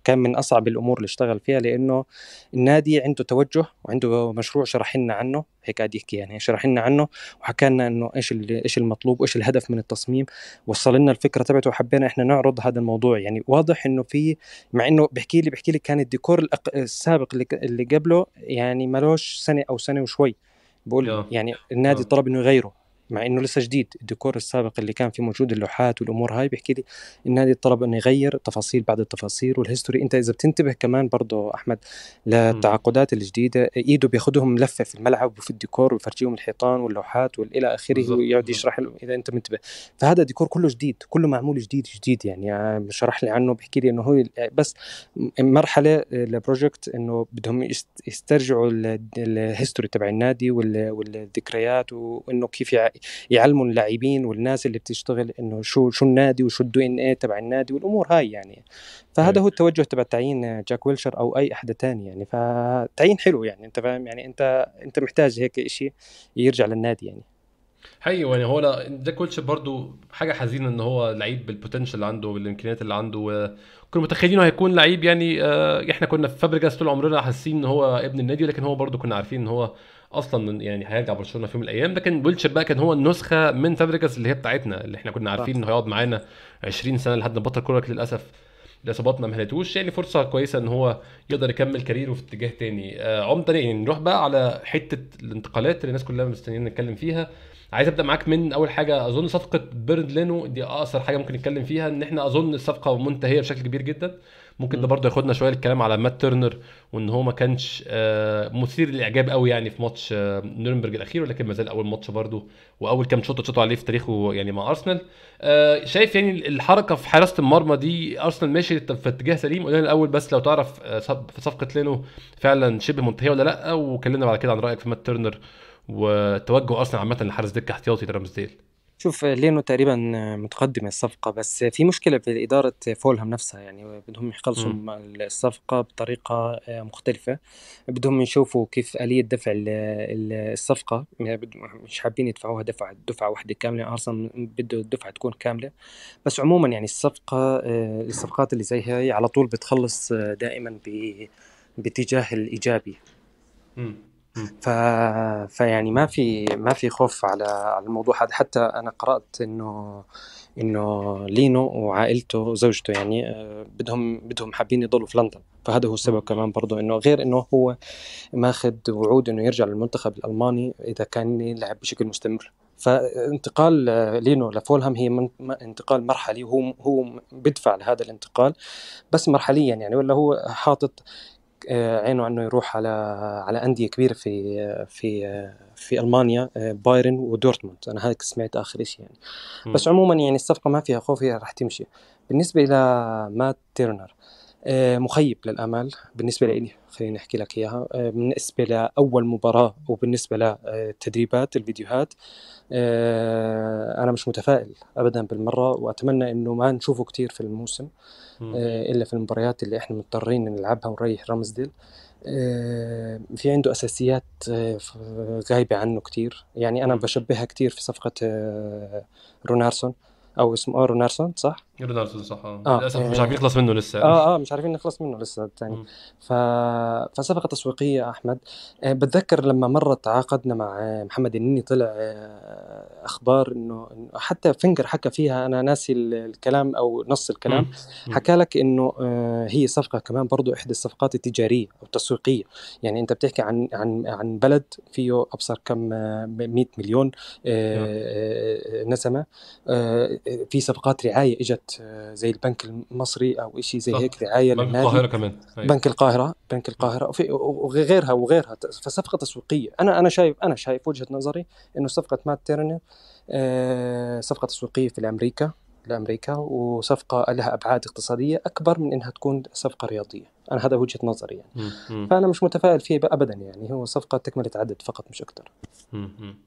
كان من اصعب الامور اللي اشتغل فيها لانه النادي عنده توجه وعنده مشروع شرح لنا عنه هيك قاعد يحكي يعني شرح لنا عنه وحكى لنا انه ايش ايش المطلوب وايش الهدف من التصميم وصل لنا الفكره تبعته وحبينا احنا نعرض هذا الموضوع يعني واضح انه في مع انه بحكي لي بحكي لي كان الديكور السابق اللي قبله يعني مالوش سنه او سنه وشوي بقول يعني النادي آه. طلب انه يغيره مع انه لسه جديد الديكور السابق اللي كان فيه موجود اللوحات والامور هاي بيحكي لي ان هذه الطلب انه يغير تفاصيل بعد التفاصيل والهيستوري انت اذا بتنتبه كمان برضه احمد للتعاقدات الجديده ايده بياخذهم لفه في الملعب وفي الديكور ويفرجيهم الحيطان واللوحات والى اخره ويقعد يشرح لهم اذا انت منتبه فهذا ديكور كله جديد كله معمول جديد جديد يعني آه، شرح لي عنه بحكي لي انه هو آه، بس مرحله آه، لبروجكت انه بدهم يسترجعوا الهيستوري تبع النادي والذكريات وانه كيف يعلموا اللاعبين والناس اللي بتشتغل انه شو شو النادي وشو الدي ان اي تبع النادي والامور هاي يعني فهذا إيه. هو التوجه تبع تعيين جاك ويلشر او اي احد تاني يعني فتعيين حلو يعني انت فاهم يعني انت انت محتاج هيك شيء يرجع للنادي يعني حقيقي يعني هو جاك ويلشر برضه حاجه حزينه ان هو لعيب بالبوتنشال اللي عنده بالامكانيات اللي عنده كنا متخيلينه هيكون لعيب يعني آه، احنا كنا في فابريجاس طول عمرنا حاسين ان هو ابن النادي لكن هو برضه كنا عارفين ان هو اصلا من يعني هيرجع برشلونه في يوم من الايام لكن ويلشر بقى كان هو النسخه من فابريجاس اللي هي بتاعتنا اللي احنا كنا عارفين انه هيقعد معانا 20 سنه لحد ما بطل كوره للاسف الاصابات ما مهلتوش يعني فرصه كويسه ان هو يقدر يكمل كاريره في اتجاه تاني آه عمده يعني نروح بقى على حته الانتقالات اللي الناس كلها مستنيين نتكلم فيها عايز ابدا معاك من اول حاجه اظن صفقه بيرن لينو دي اقصر حاجه ممكن نتكلم فيها ان احنا اظن الصفقه منتهيه بشكل كبير جدا ممكن ده برضه ياخدنا شويه الكلام على مات ترنر وان هو ما كانش آه، مثير للاعجاب قوي يعني في ماتش آه، نورنبرج الاخير ولكن ما زال اول ماتش برضه واول كام شوط اتشطوا عليه في تاريخه يعني مع ارسنال آه، شايف يعني الحركه في حراسه المرمى دي ارسنال ماشي في اتجاه سليم قلنا الاول بس لو تعرف في صفقه لينو فعلا شبه منتهيه ولا لا وكلمنا بعد كده عن رايك في مات ترنر وتوجه ارسنال عامه لحارس دكه احتياطي لرامزديل شوف لينو تقريبا متقدم الصفقة بس في مشكلة في إدارة فولهام نفسها يعني بدهم يخلصوا الصفقة بطريقة آه، مختلفة بدهم يشوفوا كيف آلية دفع الصفقة يعني مش حابين يدفعوها دفعة دفعة واحدة كاملة أرسنال بده الدفعة تكون كاملة بس عموما يعني الصفقة آه، الصفقات اللي زي هاي على طول بتخلص آه، دائما باتجاه الإيجابي. ف... فيعني ما في ما في خوف على على الموضوع هذا حتى انا قرات انه انه لينو وعائلته وزوجته يعني آه، بدهم بدهم حابين يضلوا في لندن فهذا هو السبب كمان برضه انه غير انه هو ماخذ وعود انه يرجع للمنتخب الالماني اذا كان يلعب بشكل مستمر فانتقال آه، لينو لفولهام هي انتقال مرحلي وهو هو بدفع لهذا الانتقال بس مرحليا يعني ولا هو حاطط آه، عينه انه يروح على على انديه كبيره في في في المانيا آه، بايرن ودورتموند انا هيك سمعت اخر شيء يعني بس عموما يعني الصفقه ما فيها خوف هي راح تمشي بالنسبه الى مات تيرنر آه، مخيب للامال بالنسبه لي خليني احكي لك اياها آه، بالنسبه لاول مباراه وبالنسبه للتدريبات الفيديوهات آه، انا مش متفائل ابدا بالمره واتمنى انه ما نشوفه كثير في الموسم الا في المباريات اللي احنا مضطرين نلعبها ونريح رمزديل في عنده اساسيات غايبه عنه كثير يعني انا بشبهها كثير في صفقه رونارسون او اسمه رونارسون صح جرينارسون صح اه للاسف مش عارفين نخلص آه. منه لسه اه اه مش عارفين نخلص منه لسه الثاني ف... فصفقه تسويقيه احمد آه بتذكر لما مره تعاقدنا مع آه، محمد النني طلع آه اخبار انه حتى فنجر حكى فيها انا ناسي الكلام او نص الكلام حكى لك انه آه هي صفقه كمان برضو احدى الصفقات التجاريه او التسويقيه يعني انت بتحكي عن عن عن بلد فيه ابصر كم 100 آه، مليون نعم. نسمه في صفقات رعايه اجت آه، زي البنك المصري او شيء زي هيك رعايه بنك القاهره كمان بنك القاهره بنك القاهره وغيرها وغيرها فصفقه تسويقيه انا انا شايف انا شايف وجهه نظري انه صفقه مات تيرنر آه، صفقه تسويقيه في الامريكا لامريكا وصفقه لها ابعاد اقتصاديه اكبر من انها تكون صفقه رياضيه، انا هذا وجهه نظري يعني. مم. فانا مش متفائل فيه ابدا يعني هو صفقه تكمله عدد فقط مش اكثر.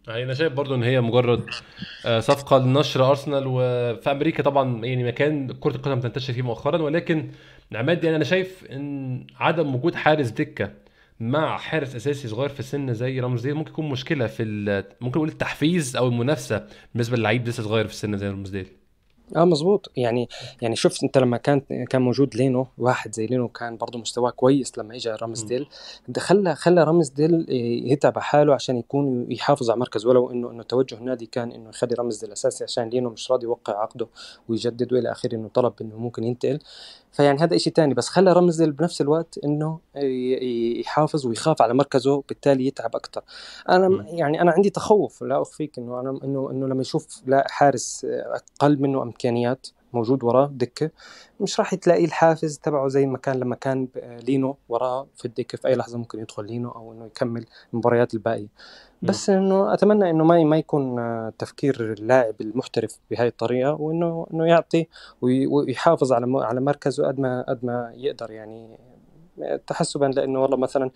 يعني انا شايف برضو ان هي مجرد آه، صفقه لنشر ارسنال وفي امريكا طبعا يعني مكان كره القدم تنتشر فيه مؤخرا ولكن عماد يعني انا شايف ان عدم وجود حارس دكه مع حارس اساسي صغير في السن زي رامز ديل ممكن يكون مشكله في ممكن نقول التحفيز او المنافسه بالنسبه للعيب لسه صغير في السن زي رامز ديل. اه مظبوط يعني يعني شفت انت لما كان كان موجود لينو واحد زي لينو كان برضه مستواه كويس لما اجى ديل خلى خلى ديل يتعب حاله عشان يكون يحافظ على مركز ولو انه انه توجه النادي كان انه يخلي ديل اساسي عشان لينو مش راضي يوقع عقده ويجدد والى اخره انه طلب انه ممكن ينتقل فيعني هذا إشي تاني بس خلى رمز بنفس الوقت انه يحافظ ويخاف على مركزه وبالتالي يتعب اكثر انا م. يعني انا عندي تخوف لا اخفيك انه انا انه انه لما يشوف لا حارس اقل منه امكانيات موجود وراه دكه مش راح تلاقي الحافز تبعه زي ما كان لما كان آه، لينو وراه في الدكه في اي لحظه ممكن يدخل لينو او انه يكمل المباريات الباقيه بس انه اتمنى انه ما ما يكون آه، تفكير اللاعب المحترف بهاي الطريقه وانه انه يعطي ويحافظ على على مركزه قد ما قد ما يقدر يعني آه، تحسبا لانه والله مثلا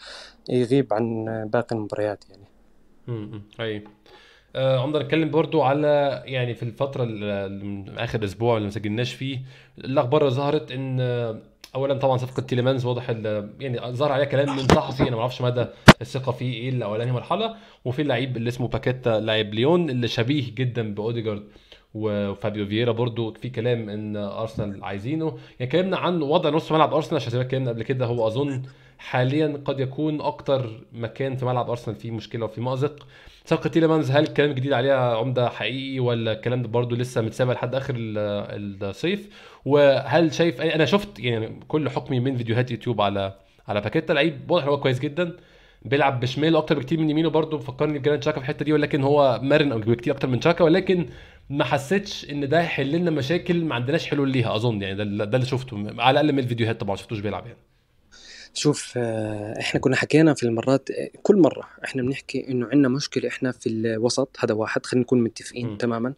يغيب عن باقي المباريات يعني امم اي آه عمنا نتكلم برضو على يعني في الفتره اللي اخر اسبوع اللي ما سجلناش فيه الاخبار اللي ظهرت ان آه، اولا طبعا صفقه تيليمانز واضح يعني ظهر عليها كلام من صحفي انا ما اعرفش مدى الثقه فيه ايه الاولاني مرحله وفي لعيب اللي اسمه باكيتا لاعب ليون اللي شبيه جدا باوديجارد وفابيو فييرا برضو في كلام ان ارسنال عايزينه يعني كلامنا عن وضع نص ملعب ارسنال عشان اتكلمنا قبل كده هو اظن حاليا قد يكون اكتر مكان في ملعب ارسنال فيه مشكله وفيه مأزق صفقه تيلمانز هل الكلام الجديد عليها عمده حقيقي ولا الكلام ده برضه لسه متسابق لحد اخر الصيف وهل شايف انا شفت يعني كل حكمي من فيديوهات يوتيوب على على باكيتا لعيب واضح هو كويس جدا بيلعب بشمال اكتر بكتير من يمينه برضه فكرني بجراند شاكا في الحته دي ولكن هو مرن او بكتير اكتر من شاكا ولكن ما حسيتش ان ده هيحل لنا مشاكل ما عندناش حلول ليها اظن يعني ده, ده اللي شفته على الاقل من الفيديوهات طبعا ما شفتوش بيلعب يعني شوف آه، احنا كنا حكينا في المرات آه، كل مره احنا بنحكي انه عندنا مشكله احنا في الوسط هذا واحد خلينا نكون متفقين م. تماما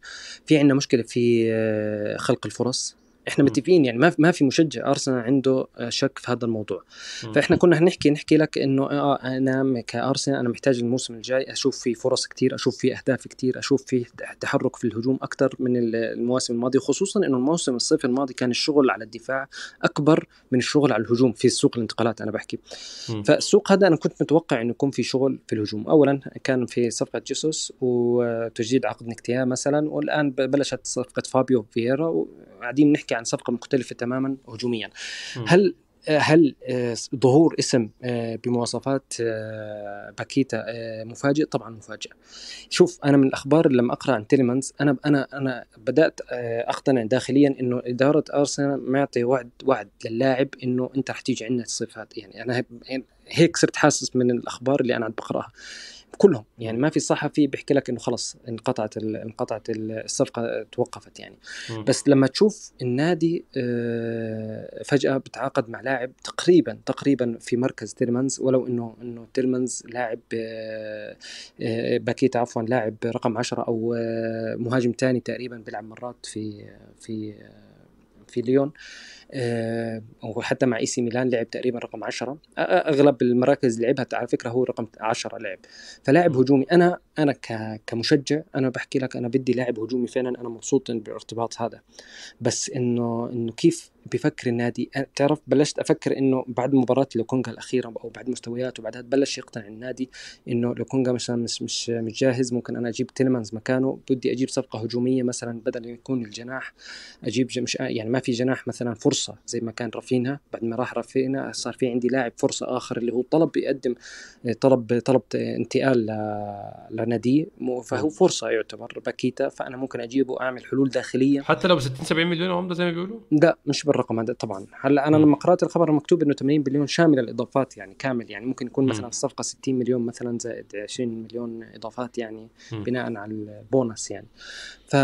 في عندنا مشكله في آه، خلق الفرص احنا متفقين يعني ما ما في مشجع ارسنال عنده آه، شك في هذا الموضوع فاحنا كنا هنحكي نحكي لك انه آه،, اه انا كارسنال انا محتاج الموسم الجاي اشوف في فرص كثير اشوف في اهداف كثير اشوف في تحرك في الهجوم اكثر من المواسم الماضيه خصوصا انه الموسم الصيف الماضي كان الشغل على الدفاع اكبر من الشغل على الهجوم في سوق الانتقالات انا بحكي فالسوق هذا انا كنت متوقع انه يكون في شغل في الهجوم اولا كان في صفقه جيسوس وتجديد عقد نكتيا مثلا والان بلشت صفقه فابيو فييرا وقاعدين نحكي عن صفقه مختلفه تماما هجوميا م. هل هل آه، ظهور اسم آه، بمواصفات آه، باكيتا مفاجئ؟ طبعا مفاجئ. شوف انا من الاخبار لما اقرا عن تيليمانز انا انا انا بدات اقتنع داخليا انه اداره ارسنال معطي وعد وعد للاعب انه انت رح تيجي عندنا الصفات يعني انا هيك صرت حاسس من الاخبار اللي انا عم بقراها. كلهم يعني ما في صحفي بيحكي لك انه خلص انقطعت انقطعت الصفقه توقفت يعني م. بس لما تشوف النادي آه، فجاه بتعاقد مع لاعب تقريبا تقريبا في مركز تيرمنز ولو انه انه تيرمنز لاعب آه، آه، باكيتا عفوا لاعب رقم 10 او مهاجم ثاني تقريبا بيلعب مرات في في في ليون آه آه، وحتى مع اي سي ميلان لعب تقريبا رقم 10 اغلب المراكز اللي لعبها على فكره هو رقم 10 لعب فلاعب هجومي انا انا كمشجع انا بحكي لك انا بدي لاعب هجومي فعلا انا مبسوط بارتباط هذا بس انه انه كيف بفكر النادي تعرف بلشت افكر انه بعد مباراه لوكونجا الاخيره او بعد مستوياته وبعدها بلش يقتنع النادي انه لوكونجا مثلا مش مش مش جاهز ممكن انا اجيب تيلمانز مكانه بدي اجيب صفقه هجوميه مثلا بدل يكون الجناح اجيب مش يعني ما في جناح مثلا فرصه فرصه زي ما كان رافينها بعد ما راح رافينها صار في عندي لاعب فرصه اخر اللي هو طلب يقدم آه، طلب طلب انتقال لنادي فهو فرصه يعتبر باكيتا فانا ممكن اجيبه اعمل حلول داخليه حتى لو 60 70 مليون عمده زي ما بيقولوا لا مش بالرقم هذا طبعا هلا انا لما قرات الخبر مكتوب انه 80 مليون شامل الاضافات يعني كامل يعني ممكن يكون مثلا الصفقه 60 مليون مثلا زائد 20 مليون اضافات يعني بناء على البونص يعني ف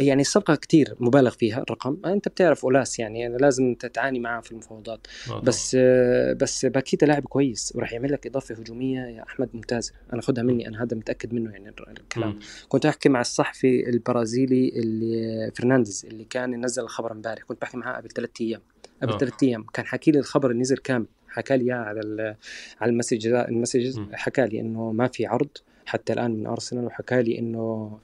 يعني الصفقه كثير مبالغ فيها الرقم انت بتعرف اولاس يعني يعني لازم تتعاني معاه في المفاوضات آه، بس بس باكيتا لاعب كويس وراح يعمل لك اضافه هجوميه يا احمد ممتازه انا خدها مني انا هذا متاكد منه يعني الكلام م. كنت احكي مع الصحفي البرازيلي اللي فرنانديز اللي كان نزل الخبر امبارح كنت بحكي معاه قبل ثلاث ايام قبل آه. ثلاث ايام كان حكي لي الخبر اللي نزل كامل حكى لي على على المسج المسج حكى لي انه ما في عرض حتى الان من ارسنال وحكى لي انه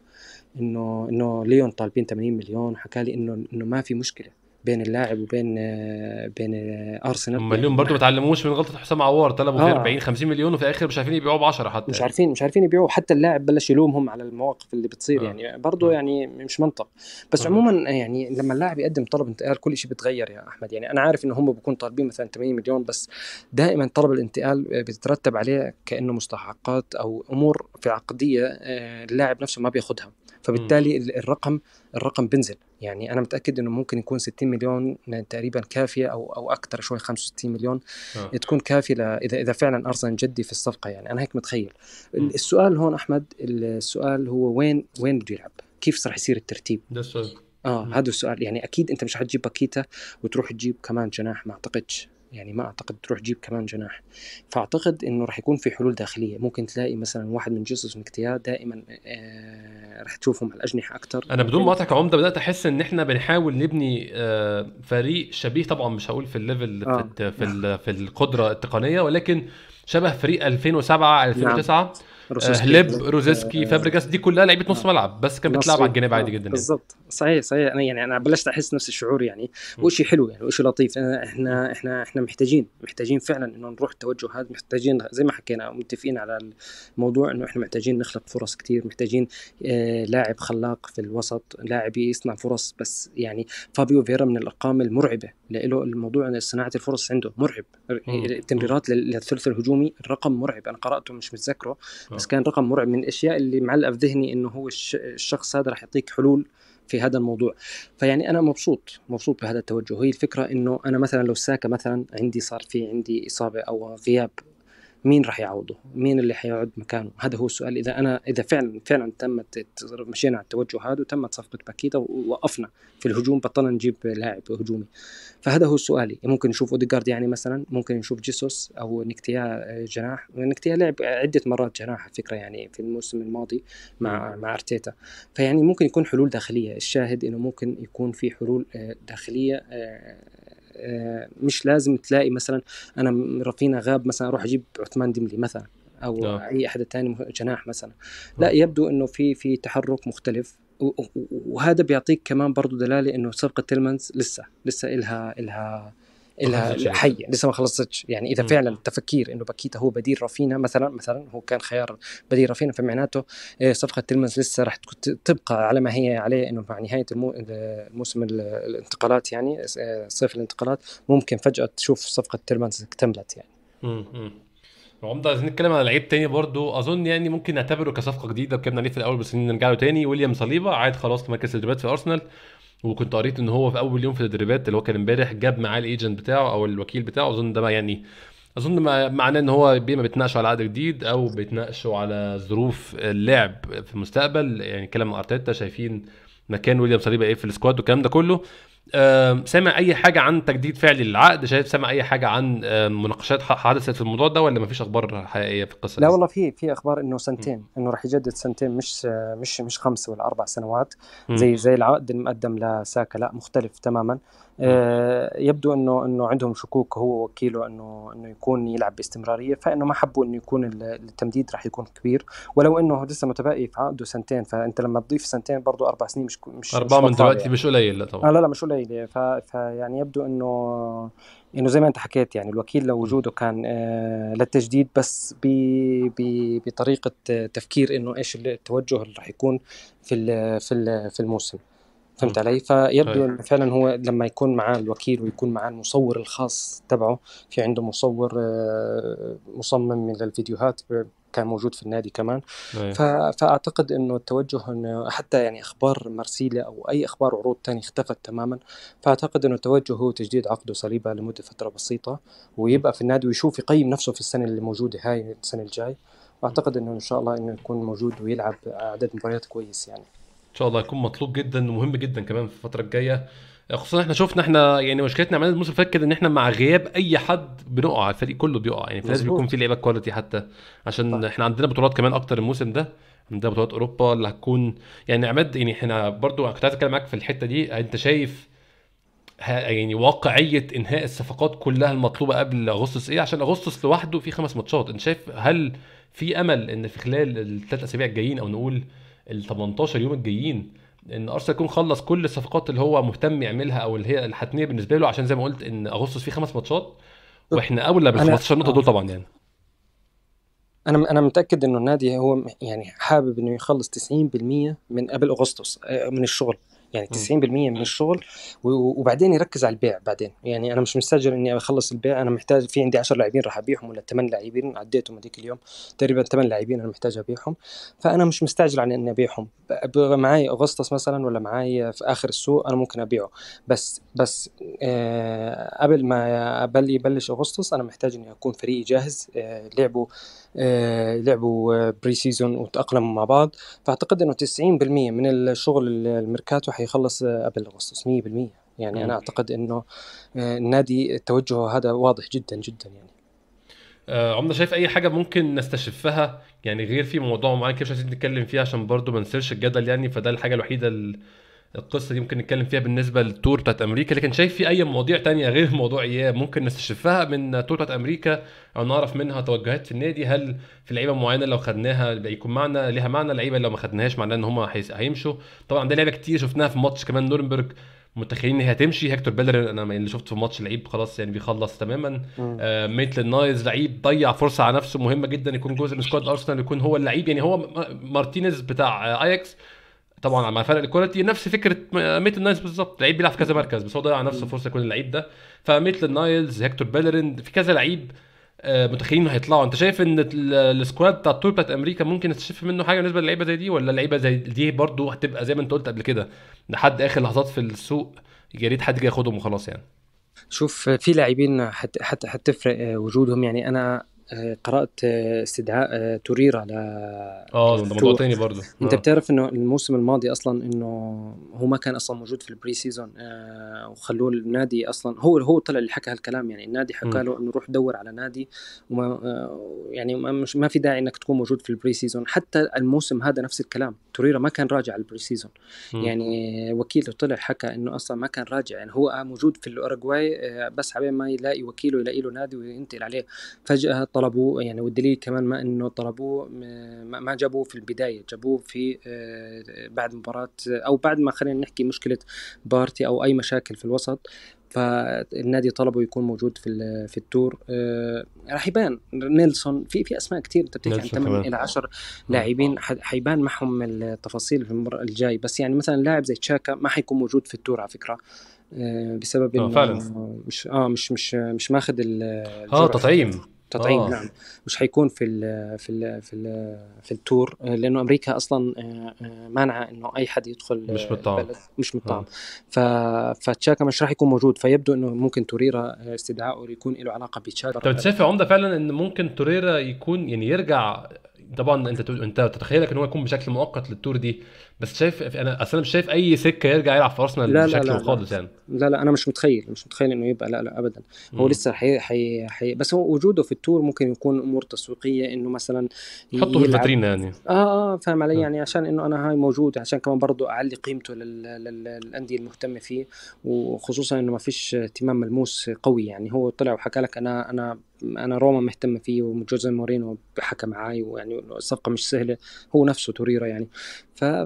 انه انه ليون طالبين 80 مليون حكى لي انه انه ما في مشكله بين اللاعب وبين آه، بين آه، ارسنال هم اليوم برضه ما تعلموش من غلطه حسام عوار طلبوا آه. 40 50 مليون وفي الاخر مش عارفين يبيعوه ب 10 حتى مش عارفين مش عارفين يبيعوه حتى اللاعب بلش يلومهم على المواقف اللي بتصير آه. يعني برضه آه. يعني مش منطق بس آه. عموما آه، يعني لما اللاعب يقدم طلب انتقال كل شيء بيتغير يا احمد يعني انا عارف ان هم بيكونوا طالبين مثلا 80 مليون بس دائما طلب الانتقال بتترتب عليه كانه مستحقات او امور في عقديه اللاعب نفسه ما بياخذها فبالتالي الرقم الرقم بينزل يعني انا متاكد انه ممكن يكون 60 مليون تقريبا كافيه او او اكثر شوي 65 مليون آه. تكون كافيه اذا اذا فعلا ارسنال جدي في الصفقه يعني انا هيك متخيل م. السؤال هون احمد السؤال هو وين وين بده يلعب؟ كيف راح يصير الترتيب؟ ده السؤال اه هذا السؤال يعني اكيد انت مش حتجيب باكيتا وتروح تجيب كمان جناح ما اعتقدش يعني ما اعتقد تروح تجيب كمان جناح فاعتقد انه راح يكون في حلول داخليه ممكن تلاقي مثلا واحد من جيسوس ونكتيا دائما آه راح تشوفهم على الاجنحه اكثر انا بدون ما اقاطعك عمده بدات احس ان احنا بنحاول نبني آه فريق شبيه طبعا مش هقول في الليفل آه. في في, في القدره التقنيه ولكن شبه فريق 2007 2009 نعم. هليب آه، روزيسكي آه، فابريجاس دي كلها لعيبه نص آه. ملعب بس كان بتلعب على الجانب عادي جدا بالظبط صحيح صحيح انا يعني انا بلشت احس نفس الشعور يعني وشيء حلو يعني وشيء لطيف احنا احنا احنا محتاجين محتاجين فعلا انه نروح التوجه هذا محتاجين زي ما حكينا متفقين على الموضوع انه احنا محتاجين نخلق فرص كثير محتاجين آه لاعب خلاق في الوسط لاعب يصنع فرص بس يعني فابيو فيرا من الارقام المرعبه له الموضوع صناعه الفرص عنده مرعب التمريرات للثلث الهجومي الرقم مرعب انا قراته مش متذكره بس كان رقم مرعب من الاشياء اللي معلقه في ذهني انه هو الشخص هذا راح يعطيك حلول في هذا الموضوع فيعني انا مبسوط مبسوط بهذا التوجه هي الفكره انه انا مثلا لو الساكه مثلا عندي صار في عندي اصابه او غياب مين راح يعوضه؟ مين اللي حيقعد مكانه؟ هذا هو السؤال اذا انا اذا فعلا فعلا تمت مشينا على التوجه هذا وتمت صفقه باكيتا ووقفنا في الهجوم بطلنا نجيب لاعب هجومي فهذا هو سؤالي ممكن نشوف اوديجارد يعني مثلا ممكن نشوف جيسوس او نكتيا آه، جناح نكتيا لعب عده مرات جناح على فكره يعني في الموسم الماضي مع مع ارتيتا فيعني ممكن يكون حلول داخليه الشاهد انه ممكن يكون في حلول آه، داخليه آه، آه، مش لازم تلاقي مثلا انا رفينا غاب مثلا اروح اجيب عثمان ديملي مثلا او لا. آه. اي احد ثاني جناح مثلا لا, لا آه. يبدو انه في في تحرك مختلف وهذا بيعطيك كمان برضو دلاله انه صفقه تيلمانز لسه لسه الها الها الها حيه لسه ما خلصتش يعني اذا م. فعلا التفكير انه باكيتا هو بديل رافينا مثلا مثلا هو كان خيار بديل رافينا فمعناته إيه، صفقه تلمس لسه راح تبقى على ما هي عليه انه مع نهايه الموسم الانتقالات يعني إيه، صيف الانتقالات ممكن فجاه تشوف صفقه تلمس اكتملت يعني امم عمدة عايزين نتكلم على لعيب تاني برضو اظن يعني ممكن نعتبره كصفقه جديده ركبنا عليه في الاول بس نرجع له تاني ويليام صليبا عاد خلاص مركز الدبات في ارسنال وكنت قريت ان هو في اول يوم في التدريبات اللي هو كان امبارح جاب معاه الايجنت بتاعه او الوكيل بتاعه اظن ده يعني اظن معناه ان هو بيما بيتناقشوا على عقد جديد او بيتناقشوا على ظروف اللعب في المستقبل يعني كلام ارتيتا شايفين مكان ويليام صليبه ايه في السكواد والكلام ده كله سامع اي حاجه عن تجديد فعلي للعقد شايف سامع اي حاجه عن مناقشات حدثت في الموضوع ده ولا مفيش اخبار حقيقيه في القصه لا والله في في اخبار انه سنتين انه راح يجدد سنتين مش مش مش خمس ولا اربع سنوات زي زي العقد المقدم لساكا لا مختلف تماما آه، يبدو انه انه عندهم شكوك هو وكيله انه انه يكون يلعب باستمراريه فانه ما حبوا انه يكون التمديد راح يكون كبير ولو انه لسه متبقي في عقده سنتين فانت لما تضيف سنتين برضه اربع سنين مش مش اربعه من دلوقتي يعني. مش قليل طبعا آه لا لا مش قليل فيعني يبدو انه انه زي ما انت حكيت يعني الوكيل لو وجوده كان آه للتجديد بس بي بطريقه تفكير انه ايش التوجه اللي راح يكون في الـ في الـ في الموسم فهمت علي فيبدو طيب. انه فعلا هو لما يكون معاه الوكيل ويكون معاه المصور الخاص تبعه في عنده مصور آه، مصمم من الفيديوهات كان موجود في النادي كمان أيه. فاعتقد انه التوجه انه حتى يعني اخبار مرسيليا او اي اخبار عروض ثانيه اختفت تماما فاعتقد انه التوجه هو تجديد عقده صليبه لمده فتره بسيطه ويبقى في النادي ويشوف يقيم نفسه في السنه اللي موجوده هاي السنه الجاي واعتقد انه ان شاء الله انه يكون موجود ويلعب عدد مباريات كويس يعني ان شاء الله هيكون مطلوب جدا ومهم جدا كمان في الفتره الجايه خصوصا احنا شفنا احنا يعني مشكلتنا عملنا الموسم اللي فات كده ان احنا مع غياب اي حد بنقع الفريق كله بيقع يعني لازم يكون في لعيبه كواليتي حتى عشان احنا عندنا بطولات كمان اكتر الموسم ده عندنا بطولات اوروبا اللي هتكون يعني عماد يعني احنا برضو كنت عايز اتكلم معاك في الحته دي انت شايف يعني واقعيه انهاء الصفقات كلها المطلوبه قبل اغسطس ايه عشان اغسطس لوحده في خمس ماتشات انت شايف هل في امل ان في خلال الثلاث اسابيع الجايين او نقول ال 18 يوم الجايين ان ارسنال يكون خلص كل الصفقات اللي هو مهتم يعملها او اللي هي الحتميه بالنسبه له عشان زي ما قلت ان اغسطس فيه خمس ماتشات واحنا اولى بال 15 نقطه دول طبعا يعني انا انا متاكد انه النادي هو يعني حابب انه يخلص 90% من قبل اغسطس آه، من الشغل يعني 90% من الشغل وبعدين يركز على البيع بعدين يعني انا مش مستعجل اني اخلص البيع انا محتاج في عندي 10 لاعبين راح ابيعهم ولا 8 لاعبين عديتهم هذيك اليوم تقريبا 8 لاعبين انا محتاج ابيعهم فانا مش مستعجل عن اني ابيعهم معي اغسطس مثلا ولا معي في اخر السوق انا ممكن ابيعه بس بس آه قبل ما قبل يبلش اغسطس انا محتاج اني اكون فريقي جاهز آه لعبه آه، لعبوا بري آه، سيزون وتاقلموا مع بعض فاعتقد انه 90% من الشغل الميركاتو حيخلص آه، قبل اغسطس 100% يعني انا اعتقد انه النادي توجهه هذا واضح جدا جدا يعني عمنا شايف اي حاجه ممكن نستشفها يعني غير في موضوع معين كده مش عايزين نتكلم فيه عشان برضه ما نثيرش الجدل يعني فده الحاجه الوحيده اللي القصه دي ممكن نتكلم فيها بالنسبه للتور بتاعت امريكا لكن شايف في اي مواضيع تانية غير موضوع اياه ممكن نستشفها من تور بتاعت امريكا او نعرف منها توجهات في النادي هل في لعيبه معينه لو خدناها يكون معنى ليها معنى لعيبه لو ما خدناهاش معناه ان هم هيمشوا طبعا ده لعيبه كتير شفناها في ماتش كمان نورنبرج متخيلين ان هي هتمشي هيكتور بيلر انا اللي شفته في ماتش لعيب خلاص يعني بيخلص تماما آه ميتلن نايز لعيب ضيع فرصه على نفسه مهمه جدا يكون جزء من سكواد ارسنال يكون هو اللعيب يعني هو مارتينيز بتاع آه، اياكس طبعا مع فرق الكواليتي نفس فكره ميتل نايلز بالظبط لعيب بيلعب في كذا مركز بس هو ضيع نفسه فرصه يكون اللعيب ده فميتل نايلز هيكتور بيلرين في كذا لعيب آه، متخيلين هيطلعوا انت شايف ان السكواد بتاع التور بتاعت امريكا ممكن تستشف منه حاجه بالنسبه للعيبه زي دي ولا لعيبه زي دي برضو هتبقى زي ما انت قلت قبل كده لحد اخر لحظات في السوق يا ريت حد جاي ياخدهم وخلاص يعني شوف في لاعبين حت حت حتفرق آه، وجودهم يعني انا قرات آه، استدعاء آه، توريرا ل اه ده موضوع تاني برضه انت آه. بتعرف انه الموسم الماضي اصلا انه هو ما كان اصلا موجود في البري سيزون آه وخلوه النادي اصلا هو هو طلع اللي حكى هالكلام يعني النادي حكى له انه روح دور على نادي وما آه يعني ما, مش ما في داعي انك تكون موجود في البري سيزون حتى الموسم هذا نفس الكلام توريرا ما كان راجع على البري سيزون يعني وكيله طلع حكى انه اصلا ما كان راجع يعني هو موجود في الاوروغواي بس على ما يلاقي وكيله يلاقي له نادي وينتقل عليه فجاه طلبوا يعني والدليل كمان ما انه طلبوه ما جابوه في البدايه جابوه في آه، بعد مباراه او بعد ما خلينا نحكي مشكله بارتي او اي مشاكل في الوسط فالنادي طلبه يكون موجود في في التور آه، راح يبان نيلسون في في اسماء كثير انت بتحكي عن 8 الى 10 لاعبين آه. حيبان معهم التفاصيل في المباراه الجاي بس يعني مثلا لاعب زي تشاكا ما حيكون موجود في التور على فكره بسبب انه فعلا. مش اه مش مش مش ماخذ اه تطعيم تطعيم أوه. نعم مش حيكون في الـ في الـ في الـ في التور آه، لانه امريكا اصلا آه، آه، مانعه انه اي حد يدخل مش بالطعم مش بالطعم فتشاكا مش راح يكون موجود فيبدو انه ممكن توريرا استدعائه يكون له علاقه بتشاكا طب شايف يا عمده فعلا ان ممكن توريرا يكون يعني يرجع طبعا انت انت تتخيلك ان هو يكون بشكل مؤقت للتور دي بس شايف انا اصلا مش شايف اي سكه يرجع يلعب في ارسنال لا بشكله خالص يعني لا لا انا مش متخيل مش متخيل انه يبقى لا لا ابدا هو مم. لسه حي حي حي بس هو وجوده في التور ممكن يكون امور تسويقيه انه مثلا حطه في الفاترينا يعني اه اه فاهم علي آه. يعني عشان انه انا هاي موجود عشان كمان برضه اعلي قيمته للانديه المهتمه فيه وخصوصا انه ما فيش اهتمام ملموس قوي يعني هو طلع وحكى لك انا انا انا روما مهتمه فيه وجوزي مورينو حكى معاي ويعني الصفقه مش سهله هو نفسه توريرا يعني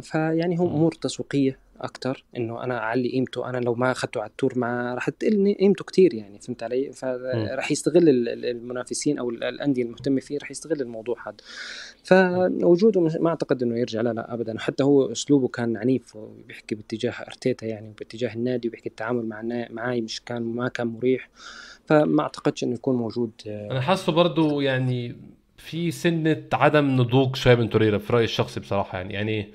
فيعني هو امور تسويقيه اكتر انه انا اعلي قيمته انا لو ما اخذته على التور ما راح تقل قيمته كتير يعني فهمت علي فراح يستغل المنافسين او الانديه المهتمه فيه راح يستغل الموضوع هذا فوجوده ما اعتقد انه يرجع لا لا ابدا حتى هو اسلوبه كان عنيف وبيحكي باتجاه ارتيتا يعني باتجاه النادي وبيحكي التعامل مع معي مش كان ما كان مريح فما اعتقدش انه يكون موجود آه، انا حاسه برضه يعني في سنه عدم نضوج شويه من توريرا في رايي الشخصي بصراحه يعني يعني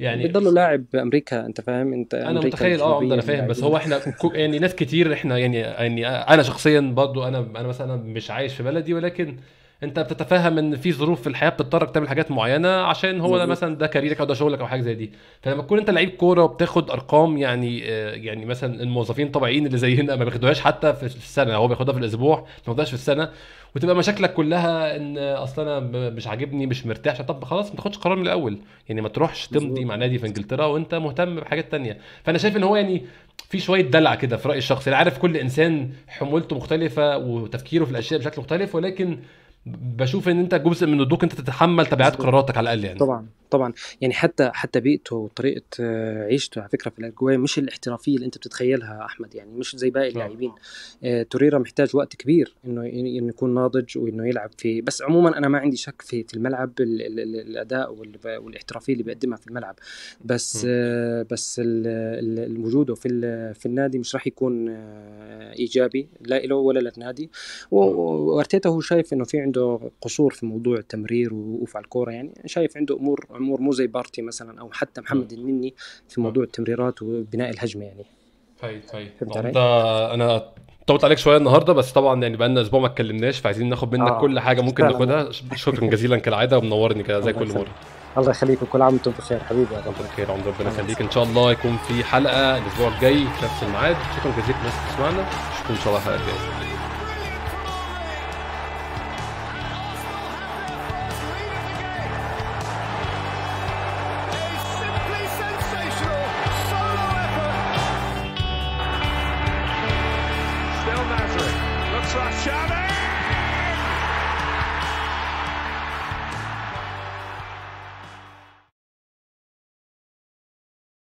يعني بيضل لاعب بامريكا انت فاهم انت انا متخيل اه انا فاهم بس هو احنا يعني ناس كتير احنا يعني يعني انا شخصيا برضو انا انا مثلا مش عايش في بلدي ولكن انت بتتفهم ان في ظروف في الحياه بتضطرك تعمل حاجات معينه عشان هو ده مثلا ده كاريرك او ده شغلك او حاجه زي دي فلما تكون انت لعيب كوره وبتاخد ارقام يعني آه، يعني مثلا الموظفين الطبيعيين اللي زينا ما بياخدوهاش حتى في السنه هو بياخدها في الاسبوع ما بياخدهاش في السنه وتبقى مشاكلك كلها ان اصل انا مش عاجبني مش مرتاح طب خلاص ما تاخدش قرار من الاول يعني ما تروحش تمضي مع نادي في انجلترا وانت مهتم بحاجات تانية فانا شايف ان هو يعني في شويه دلع كده في رايي الشخصي انا عارف كل انسان حمولته مختلفه وتفكيره في الاشياء بشكل مختلف ولكن بشوف ان انت جزء من الدوق انت تتحمل تبعات قراراتك على الاقل يعني طبعا طبعا يعني حتى حتى بيئته وطريقه آه، عيشته على فكره في الاجواء مش الاحترافيه اللي انت بتتخيلها احمد يعني مش زي باقي نعم. اللاعبين آه، توريرا محتاج وقت كبير انه انه يكون ناضج وانه يلعب في بس عموما انا ما عندي شك في في الملعب الاداء والاحترافيه اللي بيقدمها في الملعب بس آه بس وجوده في في النادي مش راح يكون آه، ايجابي لا له ولا للنادي نعم. وارتيتا هو شايف انه في عنده قصور في موضوع التمرير ووقوف على الكوره يعني شايف عنده امور امور مو زي بارتي مثلا او حتى محمد النني في موضوع التمريرات وبناء الهجمه يعني طيب طيب فهمت انا طولت عليك شويه النهارده بس طبعا يعني بقالنا اسبوع ما اتكلمناش فعايزين ناخد منك آه. كل حاجه ممكن ناخدها شكرا جزيلا كالعاده ومنورني كده زي كل مره الله يخليك وكل عام وانتم بخير حبيبي يا رب بخير عمر ربنا يخليك ان شاء الله يكون في حلقه الاسبوع الجاي في نفس الميعاد شكرا جزيلا للناس اللي تسمعنا نشوفكم ان شاء الله الحلقه الجايه